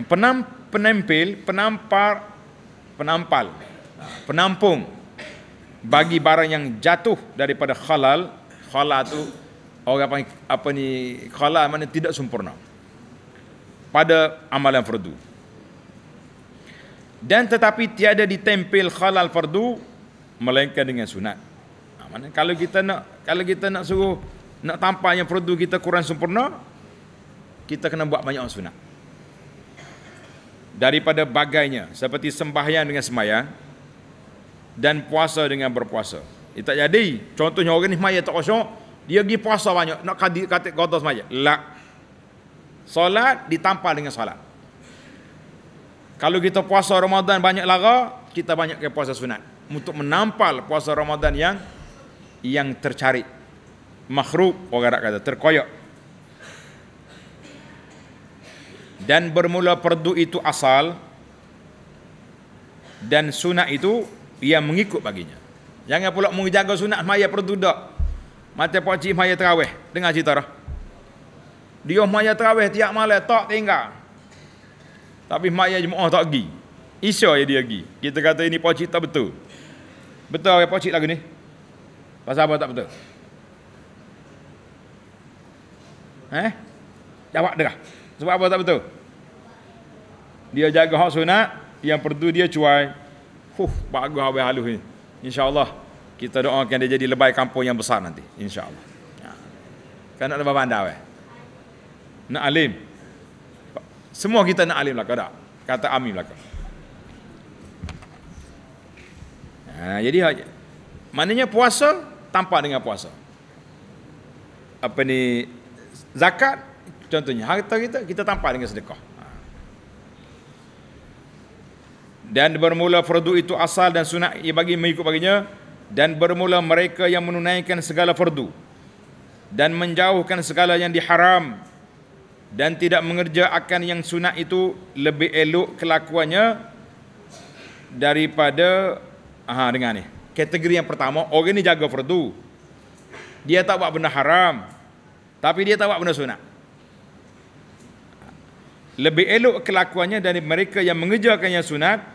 penam, penempel penampar penampal ha, penampung bagi barang yang jatuh daripada khalal khalal tu orang panggil apa ni khalal mana tidak sempurna pada amalan fardu dan tetapi tiada ditempel khalal fardu melainkan dengan sunat ha, mana kalau kita nak kalau kita nak suruh nak tampak yang fardu kita kurang sempurna kita kena buat banyak sunat daripada bagainya seperti sembahyang dengan sembahyang dan puasa dengan berpuasa. Itu eh, tak jadi. Contohnya orang ni mayat tak khusyuk, dia pergi puasa banyak, nak kadi katik kotor semaya. Lak. Salat ditampal dengan salat. Kalau kita puasa Ramadan banyak lara, kita banyak ke puasa sunat. Untuk menampal puasa Ramadan yang yang tercari. Makhruh, orang nak kata, terkoyak. Dan bermula perdu itu asal dan sunat itu yang mengikut baginya. Jangan pula menjaga sunat semaya pertudak. Mata pak Maya semaya terawih. Dengar cerita dah. Dia semaya terawih tiap malam tak tinggal. Tapi Maya jemaah tak pergi. Isya yang dia pergi. Kita kata ini pak tak betul. Betul ke pak cik lagu ni? Pasal apa tak betul? Eh? Jawab dia. Lah. Sebab apa tak betul? Dia jaga hak sunat yang perlu dia cuai Huh, bagus abai halus ni. InsyaAllah kita doakan dia jadi lebay kampung yang besar nanti. InsyaAllah. Ya. Kan nak lebay bandar abai? Eh? Nak alim? Semua kita nak alim lah, kau tak? Kata amin lah kau. Ha, ya, jadi, maknanya puasa tanpa dengan puasa. Apa ni, zakat, contohnya harta kita, kita tanpa dengan sedekah. dan bermula fardu itu asal dan sunat bagi mengikut baginya dan bermula mereka yang menunaikan segala fardu dan menjauhkan segala yang diharam dan tidak mengerja akan yang sunat itu lebih elok kelakuannya daripada aha dengar ni kategori yang pertama orang ni jaga fardu dia tak buat benda haram tapi dia tak buat benda sunat lebih elok kelakuannya dari mereka yang mengerjakan yang sunat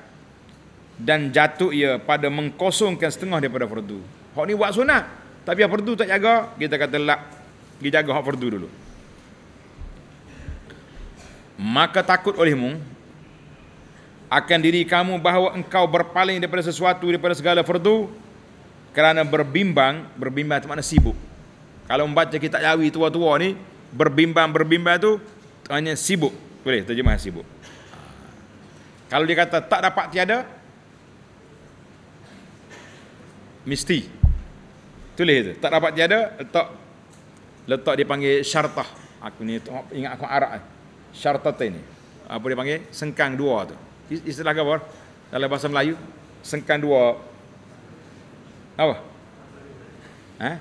dan jatuh ia pada mengkosongkan setengah daripada fardu. Hak ni buat sunat tapi apa fardu tak jaga, kita kata lak kita jaga hak fardu dulu. Maka takut olehmu akan diri kamu bahawa engkau berpaling daripada sesuatu daripada segala fardu kerana berbimbang, berbimbang tu makna sibuk. Kalau membaca kitab Jawi tua-tua ni, berbimbang-berbimbang tu hanya sibuk. Boleh terjemah sibuk. Kalau dia kata tak dapat tiada, mesti tulis tu tak dapat tiada letak letak dipanggil syartah aku ni ingat aku Arab eh. syartah tu ni apa dia panggil sengkang dua tu istilah apa dalam bahasa Melayu sengkang dua apa ha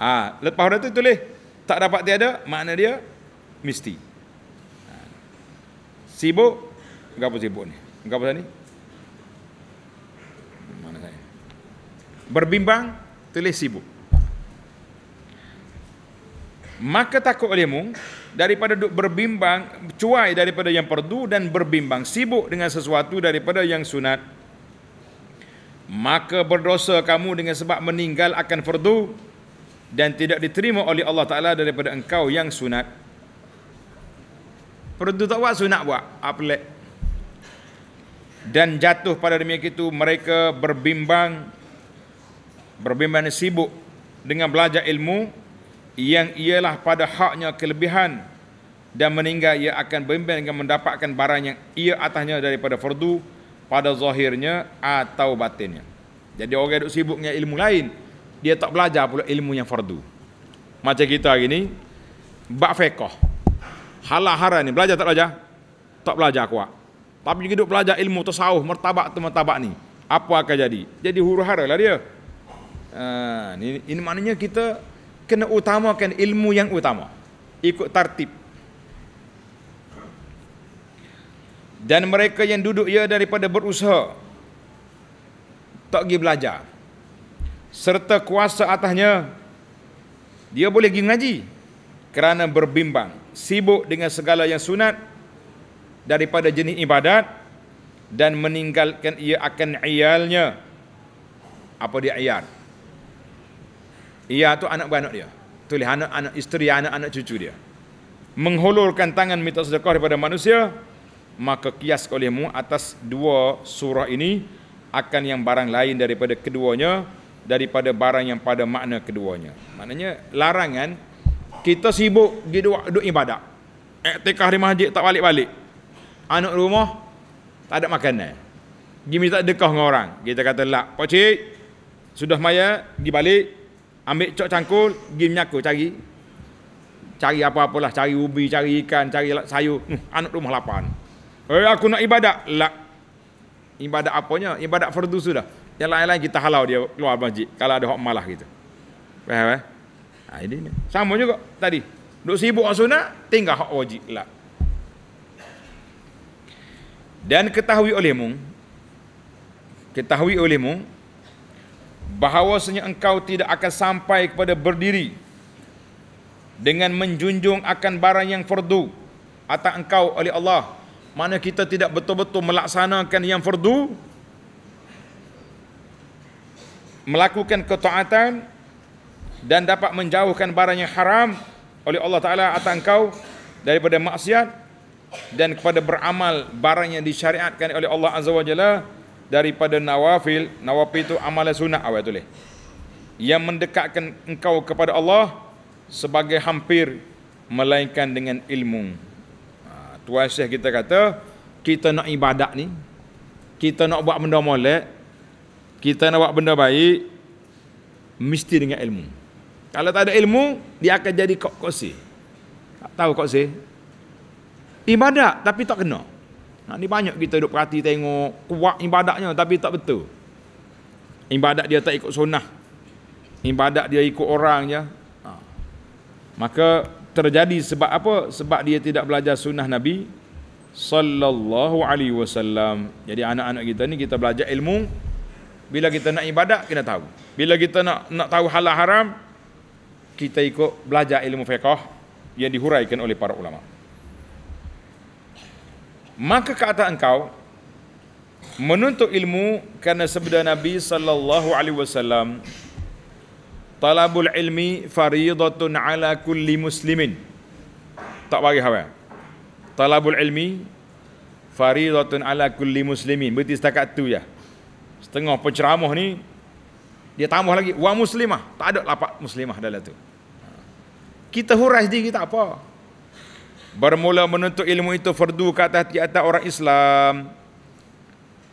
ha lepas tu tulis tak dapat tiada makna dia mesti ha. sibuk Enggak apa sibuk ni. Enggak apa ni. berbimbang tulis sibuk maka takut olehmu daripada duk berbimbang cuai daripada yang perdu dan berbimbang sibuk dengan sesuatu daripada yang sunat maka berdosa kamu dengan sebab meninggal akan perdu dan tidak diterima oleh Allah Ta'ala daripada engkau yang sunat perdu tak buat sunat buat apelik dan jatuh pada demikian itu mereka berbimbang berbimbang sibuk dengan belajar ilmu yang ialah pada haknya kelebihan dan meninggal ia akan bimbang dengan mendapatkan barang yang ia atasnya daripada fardu pada zahirnya atau batinnya. Jadi orang yang duk sibuk dengan ilmu lain, dia tak belajar pula ilmu yang fardu. Macam kita hari ni, bak fekoh. Halah-haran ni, belajar tak belajar? Tak belajar kuat. Tapi juga duk belajar ilmu tersawuh, mertabak tu mertabak ni. Apa akan jadi? Jadi huru-hara lah dia. Ha, ini, ini maknanya kita kena utamakan ilmu yang utama. Ikut tartib. Dan mereka yang duduk ya daripada berusaha. Tak pergi belajar. Serta kuasa atasnya. Dia boleh pergi ngaji. Kerana berbimbang. Sibuk dengan segala yang sunat. Daripada jenis ibadat dan meninggalkan ia akan iyalnya apa dia iyal ia tu anak-anak dia. Tulis anak-anak isteri, anak-anak cucu dia. Menghulurkan tangan minta sedekah daripada manusia, maka kias olehmu atas dua surah ini akan yang barang lain daripada keduanya daripada barang yang pada makna keduanya. Maknanya larangan kita sibuk di duduk ibadat. Iktikah di masjid tak balik-balik. Anak rumah tak ada makanan. Gimi tak dekah dengan orang. Kita kata lak, pak cik sudah maya di balik ambil cok cangkul, pergi menyaku cari. Cari apa-apalah, cari ubi, cari ikan, cari sayur. Hmm, anak rumah lapan. Eh, aku nak ibadat. Lah. Ibadat apanya? Ibadat fardu sudah. Yang lain-lain kita halau dia keluar masjid. Kalau ada hak malah gitu. Faham eh? Ha, ini, ini. Sama juga tadi. Duk sibuk sunnah, tinggal hak wajib. Lah. Dan ketahui olehmu, ketahui olehmu, bahawasanya engkau tidak akan sampai kepada berdiri dengan menjunjung akan barang yang fardu atas engkau oleh Allah mana kita tidak betul-betul melaksanakan yang fardu melakukan ketaatan dan dapat menjauhkan barang yang haram oleh Allah Ta'ala atas engkau daripada maksiat dan kepada beramal barang yang disyariatkan oleh Allah Azza wa Jalla daripada nawafil nawafil itu amalan sunat awak tulis yang mendekatkan engkau kepada Allah sebagai hampir melainkan dengan ilmu ha, Tuan Syekh kita kata kita nak ibadat ni kita nak buat benda molek kita nak buat benda baik mesti dengan ilmu kalau tak ada ilmu dia akan jadi kok kosi tak tahu kok si ibadat tapi tak kena Nah, ni banyak kita duk perhati tengok kuat ibadatnya tapi tak betul. Ibadat dia tak ikut sunnah. Ibadat dia ikut orang je. Ya. Ha. Maka terjadi sebab apa? Sebab dia tidak belajar sunnah Nabi sallallahu alaihi wasallam. Jadi anak-anak kita ni kita belajar ilmu bila kita nak ibadat kena tahu. Bila kita nak nak tahu halal haram kita ikut belajar ilmu fiqh yang dihuraikan oleh para ulama maka kata engkau menuntut ilmu kerana sabda Nabi sallallahu alaihi wasallam talabul ilmi fariidatun ala kulli muslimin tak bagi hawa talabul ilmi fariidatun ala kulli muslimin berarti setakat tu ya setengah penceramah ni dia tambah lagi wa muslimah tak ada lapak muslimah dalam tu kita huraj diri kita apa Bermula menuntut ilmu itu fardu ke atas tiada orang Islam.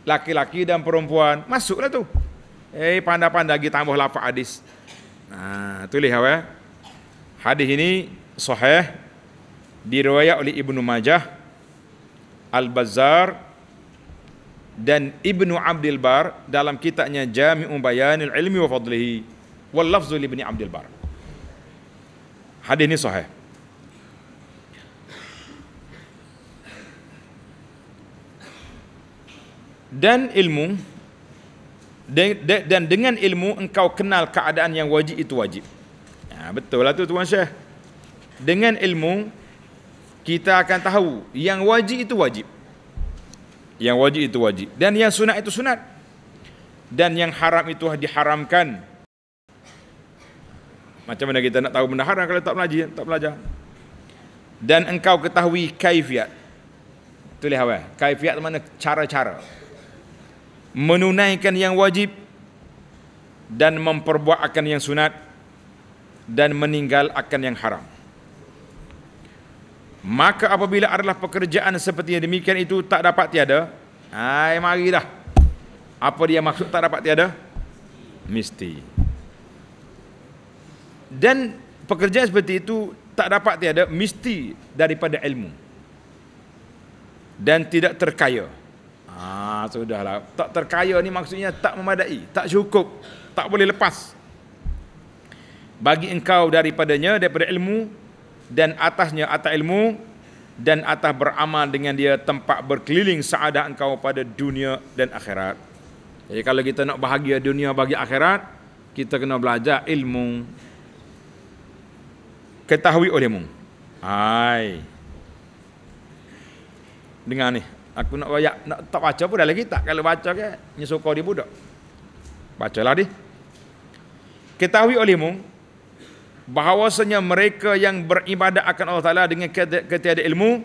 Laki-laki dan perempuan. Masuklah tu. Eh, pandai-pandai lagi tambah lafak hadis. Nah, tulis apa eh. Hadis ini sahih. Diriwayat oleh Ibnu Majah. Al-Bazzar. Dan Ibnu Abdul Bar. Dalam kitabnya Jami'un Bayanil Ilmi wa Fadlihi. Wal-Lafzul Ibni Abdul Bar. Hadis ini sahih. dan ilmu dan dengan ilmu engkau kenal keadaan yang wajib itu wajib ya, betul lah tu tuan syekh dengan ilmu kita akan tahu yang wajib itu wajib yang wajib itu wajib dan yang sunat itu sunat dan yang haram itu diharamkan macam mana kita nak tahu benda haram kalau tak belajar tak belajar dan engkau ketahui kaifiat tulis apa kaifiat mana cara-cara menunaikan yang wajib dan memperbuat akan yang sunat dan meninggal akan yang haram. Maka apabila adalah pekerjaan seperti yang demikian itu tak dapat tiada, hai mari Apa dia maksud tak dapat tiada? Mesti. Dan pekerjaan seperti itu tak dapat tiada mesti daripada ilmu. Dan tidak terkaya. Ah, Ah, sudahlah. Tak terkaya ni maksudnya tak memadai, tak cukup, tak boleh lepas. Bagi engkau daripadanya, daripada ilmu, dan atasnya atas ilmu, dan atas beramal dengan dia tempat berkeliling saadah engkau pada dunia dan akhirat. Jadi kalau kita nak bahagia dunia bagi akhirat, kita kena belajar ilmu. Ketahui olehmu. Hai. Dengar ni, aku nak bayar nak tak baca pun dah lagi tak kalau baca ke nyesuka dia budak bacalah di ketahui olehmu bahawasanya mereka yang beribadah akan Allah Ta'ala dengan ketiada ilmu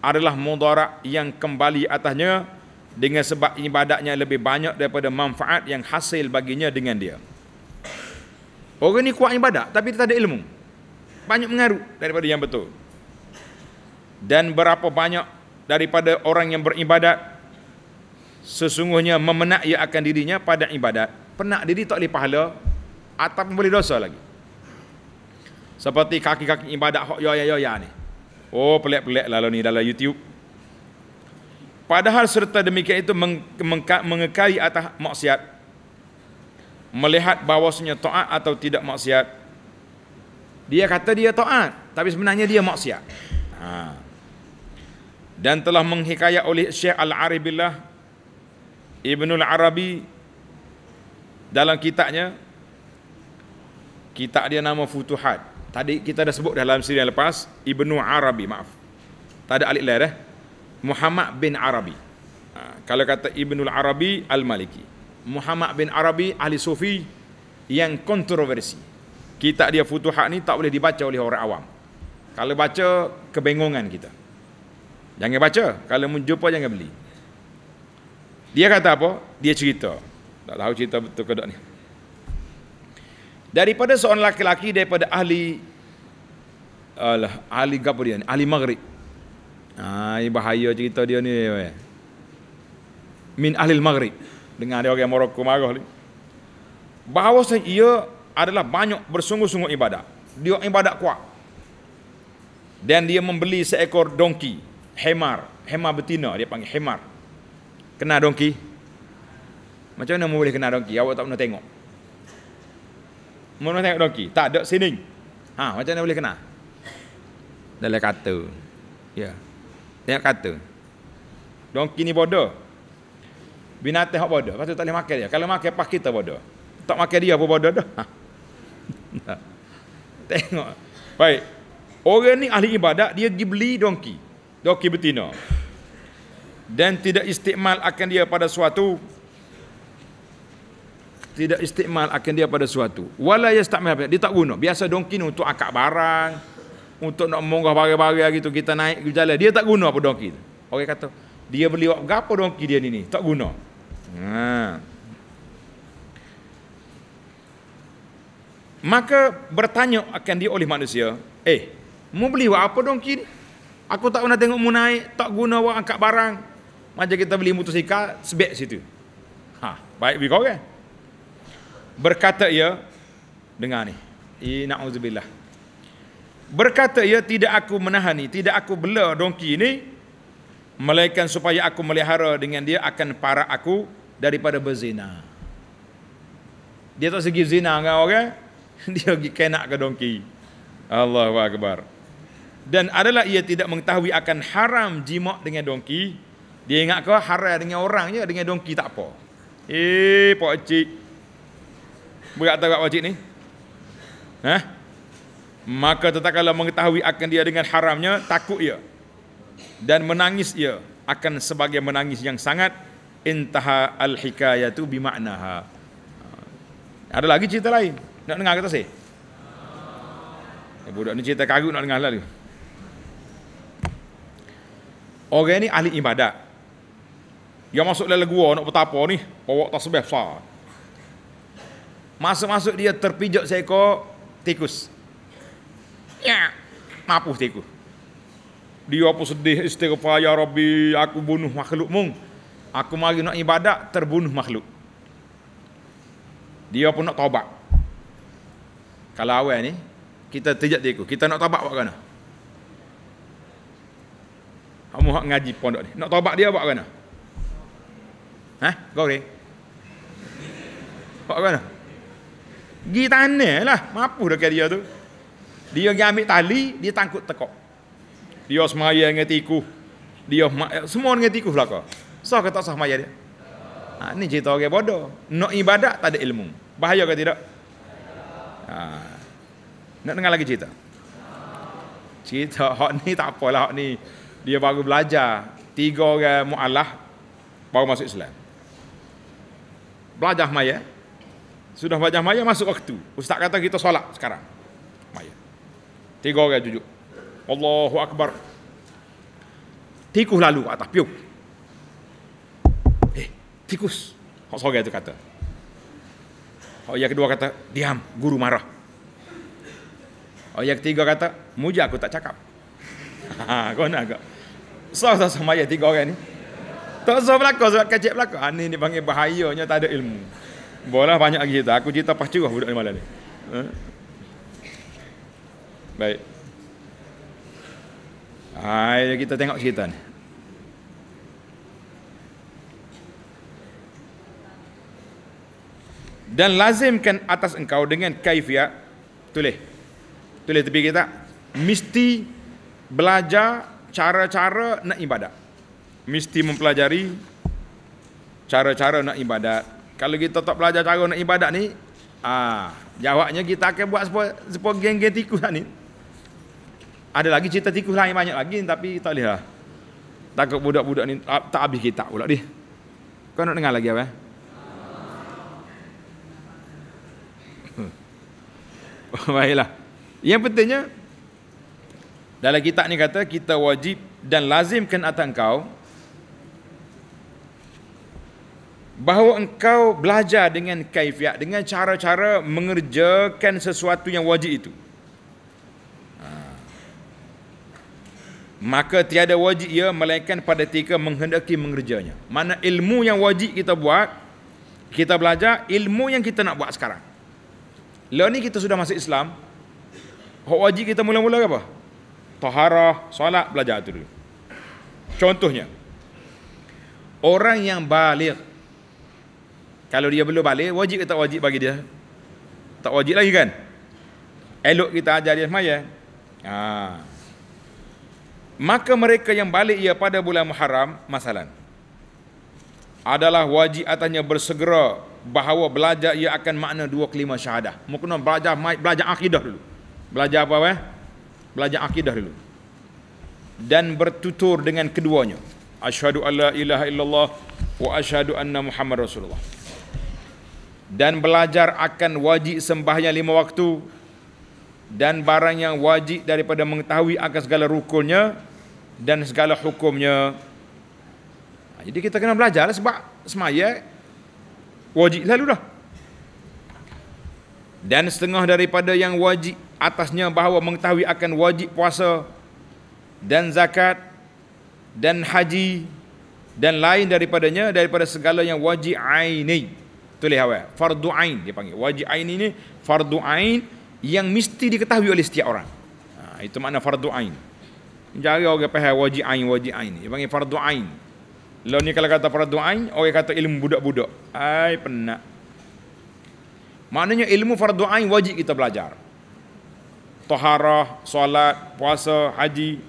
adalah mudarat yang kembali atasnya dengan sebab ibadahnya lebih banyak daripada manfaat yang hasil baginya dengan dia orang ni kuat ibadah tapi tak ada ilmu banyak mengaruh daripada yang betul dan berapa banyak daripada orang yang beribadat sesungguhnya memenak ia akan dirinya pada ibadat penak diri tak boleh pahala atau boleh dosa lagi seperti kaki-kaki ibadat hok yo ya, yo ya ni oh pelik-pelik lalu ni dalam YouTube padahal serta demikian itu meng- meng- mengekali atas maksiat melihat bahawasanya taat atau tidak maksiat dia kata dia taat tapi sebenarnya dia maksiat ha dan telah menghikayat oleh Syekh Al-Arabillah Ibnu Al-Arabi dalam kitabnya kitab dia nama Futuhat. Tadi kita dah sebut dalam siri yang lepas Ibnu Arabi, maaf. Tak ada alif lain eh. Muhammad bin Arabi. Ha, kalau kata Ibnu Al-Arabi Al-Maliki. Muhammad bin Arabi ahli sufi yang kontroversi. Kitab dia Futuhat ni tak boleh dibaca oleh orang awam. Kalau baca kebengongan kita. Jangan baca. Kalau menjumpa jangan beli. Dia kata apa? Dia cerita. Tak tahu cerita betul ke tak ni. Daripada seorang laki-laki daripada ahli alah, ahli apa Ahli Maghrib. Ah, ini bahaya cerita dia ni. Min ahli Maghrib. Dengar dia orang Morocco marah ni. Bahawa ia adalah banyak bersungguh-sungguh ibadat. Dia ibadat kuat. Dan dia membeli seekor donkey Hemar, hemar betina dia panggil hemar. Kena donki. Macam mana boleh kena donki? Awak tak pernah tengok. Mana tengok donki? Tak ada sini. Ha, macam mana boleh kena? Dalam kata. Ya. Tengok kata. Donki ni bodoh. Binatang hak bodoh, pasal tak boleh makan dia. Kalau makan pas kita bodoh. Tak makan dia pun bodoh dah. Ha. tengok. Baik. Orang ni ahli ibadat, dia pergi beli donki doki betina dan tidak istikmal akan dia pada suatu tidak istikmal akan dia pada suatu wala yastamil apa dia tak guna biasa donki ni untuk akak barang untuk nak mengah barang-barang gitu kita naik ke jalan dia tak guna apa donki orang kata dia beli buat berapa donki dia ni ni tak guna ha maka bertanya akan dia oleh manusia eh mau beli buat apa donki ni Aku tak pernah tengok mu naik, tak guna orang angkat barang. Macam kita beli motosikal, sebek situ. Ha, baik bagi kau kan? Berkata ia, dengar ni. Ina'udzubillah. Berkata ia, tidak aku menahan ni, tidak aku bela donki ni, melainkan supaya aku melihara dengan dia akan para aku daripada berzina. Dia tak segi zina dengan orang, dia pergi kenak ke donki. Allahu Akbar. Allahu dan adalah ia tidak mengetahui akan haram jimak dengan donki dia ingat ke haram dengan orang je dengan donki tak apa eh pak cik berat tak pak cik ni Hah? maka tetap kalau mengetahui akan dia dengan haramnya takut ia dan menangis ia akan sebagai menangis yang sangat intaha al hikayatu bima'naha ada lagi cerita lain nak dengar kata saya eh, budak ni cerita karut nak dengar lah dia Orang ni ahli ibadat. Yang masuk dalam gua nak bertapa ni, bawa tasbih besar. Masuk-masuk dia terpijak seekor tikus. Ya, mampus tikus. Dia apa sedih istighfar ya Rabbi, aku bunuh makhluk mung. Aku mari nak ibadat terbunuh makhluk. Dia pun nak taubat. Kalau awal ni kita tejak tikus, kita nak taubat buat kena. Kamu hak ngaji pondok ni. Nak taubat dia buat kena. Ha? Kau ni. Buat kena. Gi tanah lah. Mampu dah dia tu. Dia pergi ambil tali, dia tangkut tekok. Dia semaya dengan tikuh. Dia semua dengan tikuh lah kau. So kata tak sah maya dia? Ha, ni cerita orang okay, bodoh. Nak ibadat tak ada ilmu. Bahaya ke tidak? Ha. Nak dengar lagi cerita? Cerita hak ni tak apalah hak ni dia baru belajar tiga orang mu'alah baru masuk Islam belajar maya sudah belajar maya masuk waktu ustaz kata kita solat sekarang maya tiga orang jujur Allahu Akbar tikus lalu atas piuk eh tikus Hak sorang itu kata Hak yang kedua kata Diam, guru marah Hak yang ketiga kata Muja aku tak cakap Ha, kau nak kau. Sah sah sama ayat tiga orang ni. Tak sah belakang, sebab kacik belakang. Ini ah, ha, dipanggil bahayanya tak ada ilmu. Boleh banyak lagi cerita. Aku cerita pacurah budak ni malam ni. Ha? Baik. Hai, kita tengok cerita ni. Dan lazimkan atas engkau dengan kaifiat. Tulis. Tulis tepi kita. Mesti belajar cara-cara nak ibadat. Mesti mempelajari cara-cara nak ibadat. Kalau kita tak belajar cara nak ibadat ni, ah, jawabnya kita akan buat seperti sepo geng-geng tikus lah ni. Ada lagi cerita tikus lain banyak lagi tapi tak boleh lah. Takut budak-budak ni tak, ah, tak habis kita pula dia. Kau nak dengar lagi apa? Eh? Baiklah. Yang pentingnya, dalam kitab ni kata kita wajib dan lazimkan atas engkau bahawa engkau belajar dengan kaifiat dengan cara-cara mengerjakan sesuatu yang wajib itu. Ha. Maka tiada wajib ia melainkan pada ketika menghendaki mengerjanya. Mana ilmu yang wajib kita buat, kita belajar ilmu yang kita nak buat sekarang. Lepas ni kita sudah masuk Islam, hak wajib kita mula-mula apa? taharah, solat belajar tu dulu. Contohnya orang yang balik kalau dia belum balik wajib ke tak wajib bagi dia? Tak wajib lagi kan? Elok kita ajar dia semaya. Ha. Maka mereka yang balik ia pada bulan Muharram masalah adalah wajib atasnya bersegera bahawa belajar ia akan makna dua kelima syahadah. Mungkin belajar belajar akidah dulu. Belajar apa? Eh? belajar akidah dulu dan bertutur dengan keduanya asyhadu alla ilaha illallah wa asyhadu anna muhammad rasulullah dan belajar akan wajib sembahnya lima waktu dan barang yang wajib daripada mengetahui akan segala rukunnya dan segala hukumnya ha, jadi kita kena belajar sebab semaya wajib lalu dah dan setengah daripada yang wajib atasnya bahawa mengetahui akan wajib puasa dan zakat dan haji dan lain daripadanya daripada segala yang wajib aini tulis awal fardu ain dia panggil wajib aini ni fardu ain yang mesti diketahui oleh setiap orang ha, itu makna fardu ain jari orang faham wajib ain wajib ain dia panggil fardu ain lo ni kalau kata fardu ain orang kata ilmu budak-budak ai penat Maknanya ilmu fardu ain wajib kita belajar. Taharah, solat, puasa, haji,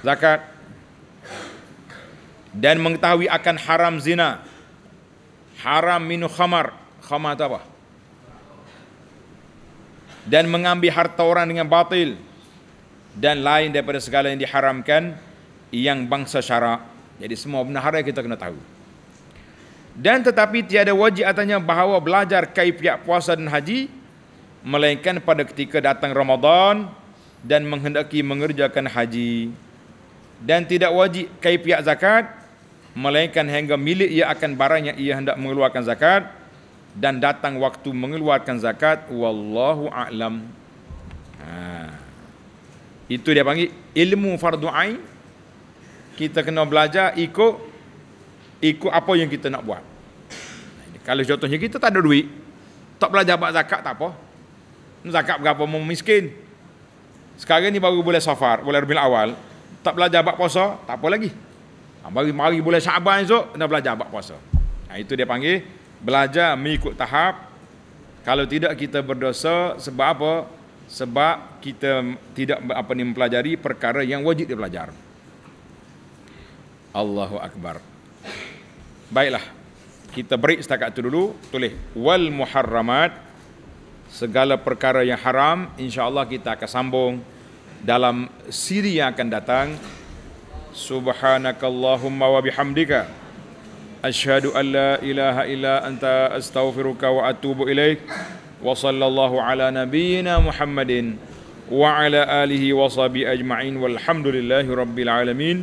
zakat dan mengetahui akan haram zina. Haram minum khamar. Khamar itu apa? Dan mengambil harta orang dengan batil dan lain daripada segala yang diharamkan yang bangsa syarak. Jadi semua benda haram kita kena tahu dan tetapi tiada wajib atasnya bahawa belajar kai pihak puasa dan haji melainkan pada ketika datang Ramadan dan menghendaki mengerjakan haji dan tidak wajib kai pihak zakat melainkan hingga milik ia akan barang yang ia hendak mengeluarkan zakat dan datang waktu mengeluarkan zakat wallahu alam ha. itu dia panggil ilmu fardu ain kita kena belajar ikut ikut apa yang kita nak buat. Kalau contohnya kita tak ada duit, tak belajar buat zakat tak apa. Zakat berapa mau miskin. Sekarang ni baru boleh safar, boleh rubil awal. Tak belajar buat puasa, tak apa lagi. Ha, mari, mari boleh syaban esok, nak belajar buat puasa. Nah, ha, itu dia panggil, belajar mengikut tahap. Kalau tidak kita berdosa, sebab apa? Sebab kita tidak apa ni mempelajari perkara yang wajib dipelajari. Allahu Akbar. Baiklah. Kita break setakat itu dulu. Tulis wal muharramat segala perkara yang haram insya-Allah kita akan sambung dalam siri yang akan datang. Subhanakallahumma wa bihamdika asyhadu an la ilaha illa anta astaghfiruka wa atubu ilaik. Wa sallallahu ala nabiyyina Muhammadin wa ala alihi wa sahbihi ajma'in walhamdulillahi rabbil alamin.